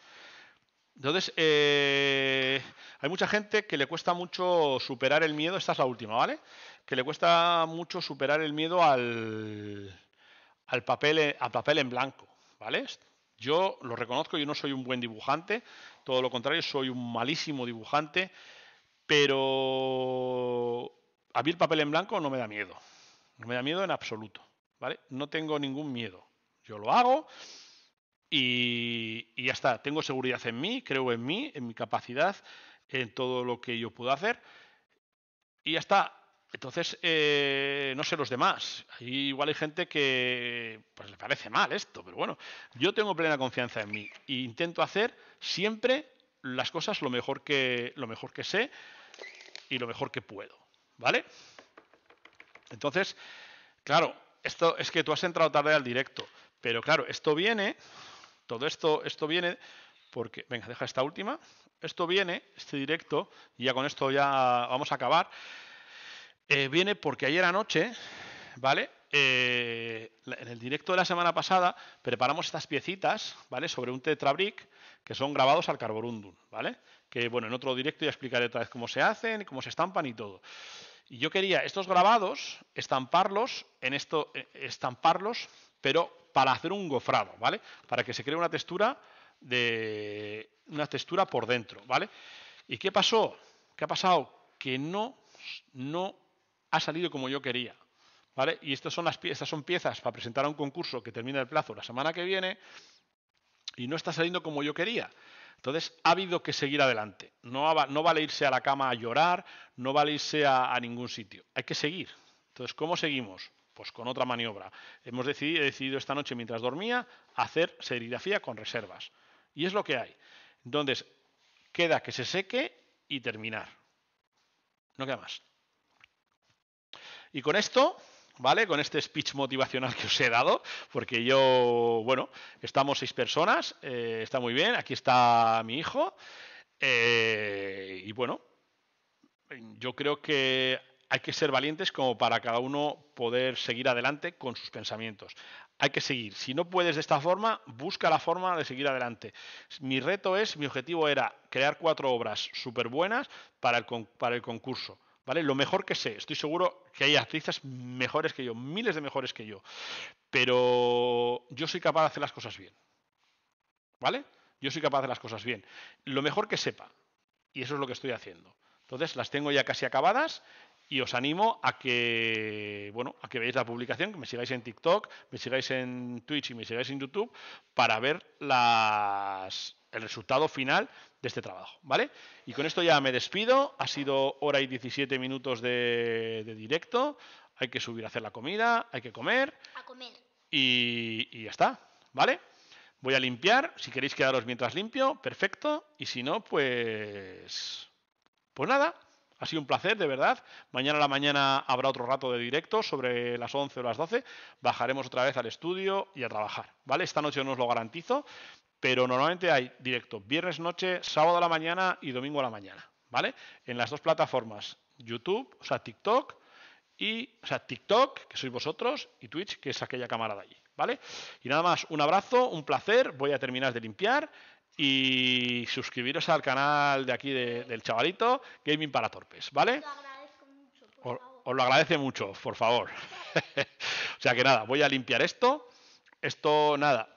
Entonces, eh, hay mucha gente que le cuesta mucho superar el miedo, esta es la última, ¿vale? Que le cuesta mucho superar el miedo al, papel, e, papel en blanco, ¿vale? Yo lo reconozco, yo no soy un buen dibujante, todo lo contrario, soy un malísimo dibujante, pero abrir el papel en blanco no me da miedo, no me da miedo en absoluto, ¿vale? No tengo ningún miedo. Yo lo hago, y, ya está. Tengo seguridad en mí, creo en mí, en mi capacidad, en todo lo que yo puedo hacer. Y ya está. Entonces, eh, no sé los demás. igual hay gente que pues, le parece mal esto, pero bueno, yo tengo plena confianza en mí e intento hacer siempre las cosas lo mejor que, lo mejor que sé y lo mejor que puedo. ¿Vale? Entonces, claro, esto es que tú has entrado tarde al directo, pero claro, esto viene todo esto, esto viene porque, venga, deja esta última. Esto viene, este directo, y ya con esto ya vamos a acabar. Eh, viene porque ayer anoche, ¿vale? Eh, en el directo de la semana pasada preparamos estas piecitas, ¿vale? Sobre un tetrabric que son grabados al carborundum, ¿vale? Que bueno, en otro directo ya explicaré otra vez cómo se hacen cómo se estampan y todo. Y yo quería estos grabados estamparlos en esto, eh, estamparlos, pero para hacer un gofrado, ¿vale? Para que se cree una textura de una textura por dentro, ¿vale? ¿Y qué pasó? ¿Qué ha pasado? Que no, no ha salido como yo quería. ¿Vale? Y estas son, las estas son piezas para presentar a un concurso que termina el plazo la semana que viene y no está saliendo como yo quería. Entonces ha habido que seguir adelante. No, no vale irse a la cama a llorar, no vale irse a, a ningún sitio. Hay que seguir. Entonces, ¿cómo seguimos? pues con otra maniobra. Hemos decidido, esta noche mientras dormía hacer serigrafía con reservas. Y es lo que hay. Entonces, queda que se seque y terminar. No queda más. Y con esto, ¿vale? Con este speech motivacional que os he dado, porque yo, bueno, estamos seis personas, eh, está muy bien, aquí está mi hijo, eh, y bueno, yo creo que hay que ser valientes como para cada uno poder seguir adelante con sus pensamientos. Hay que seguir. Si no puedes de esta forma, busca la forma de seguir adelante. Mi reto es, mi objetivo era crear cuatro obras súper buenas para el, concurso. ¿Vale? Lo mejor que sé, estoy seguro que hay artistas mejores que yo, miles de mejores que yo, pero yo soy capaz de hacer las cosas bien. ¿Vale? Yo soy capaz de hacer las cosas bien. Lo mejor que sepa, y eso es lo que estoy haciendo. Entonces las tengo ya casi acabadas y os animo a que, bueno, a que veáis la publicación, que me sigáis en TikTok, me sigáis en Twitch y me sigáis en YouTube para ver el resultado final de este trabajo, ¿vale? Y con esto ya me despido, ha sido hora y 17 minutos de, directo, hay que subir a hacer la comida, hay que comer. Y, y ya está, ¿vale? Voy a limpiar, si queréis quedaros mientras limpio, perfecto, y si no, pues... Pues nada, ha sido un placer, de verdad. Mañana a la mañana habrá otro rato de directo sobre las 11 o las 12. Bajaremos otra vez al estudio y a trabajar, ¿vale? Esta noche no os lo garantizo, pero normalmente hay directo viernes noche, sábado a la mañana y domingo a la mañana, ¿vale? En las dos plataformas, YouTube, o sea, TikTok y, o TikTok, que sois vosotros, y Twitch, que es aquella cámara de allí, ¿vale? Y nada más, un abrazo, un placer, voy a terminar de limpiar y suscribiros al canal de aquí del chavalito, Gaming para Torpes, ¿vale? Os lo agradezco mucho, Os, lo agradece mucho, por favor. o sea que nada, voy a limpiar esto. Esto, nada,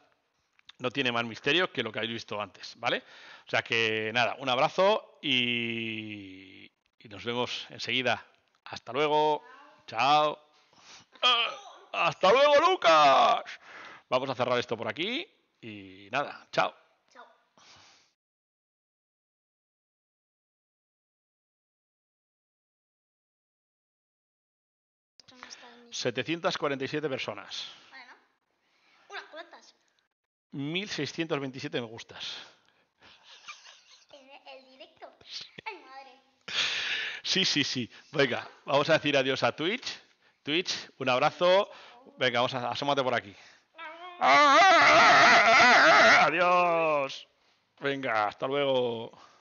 no tiene más misterio que lo que habéis visto antes, ¿vale? O sea que nada, un abrazo y nos vemos enseguida. Hasta luego. Chao. ¡Hasta luego, Lucas! Vamos a cerrar esto por aquí y nada, chao. 747 personas. Bueno, unas 1627 me gustas. el directo? Ay, madre. Sí, sí, sí. Venga, vamos a decir adiós a Twitch. Twitch, un abrazo. Venga, vamos a asómate por aquí. Adiós. Venga, hasta luego.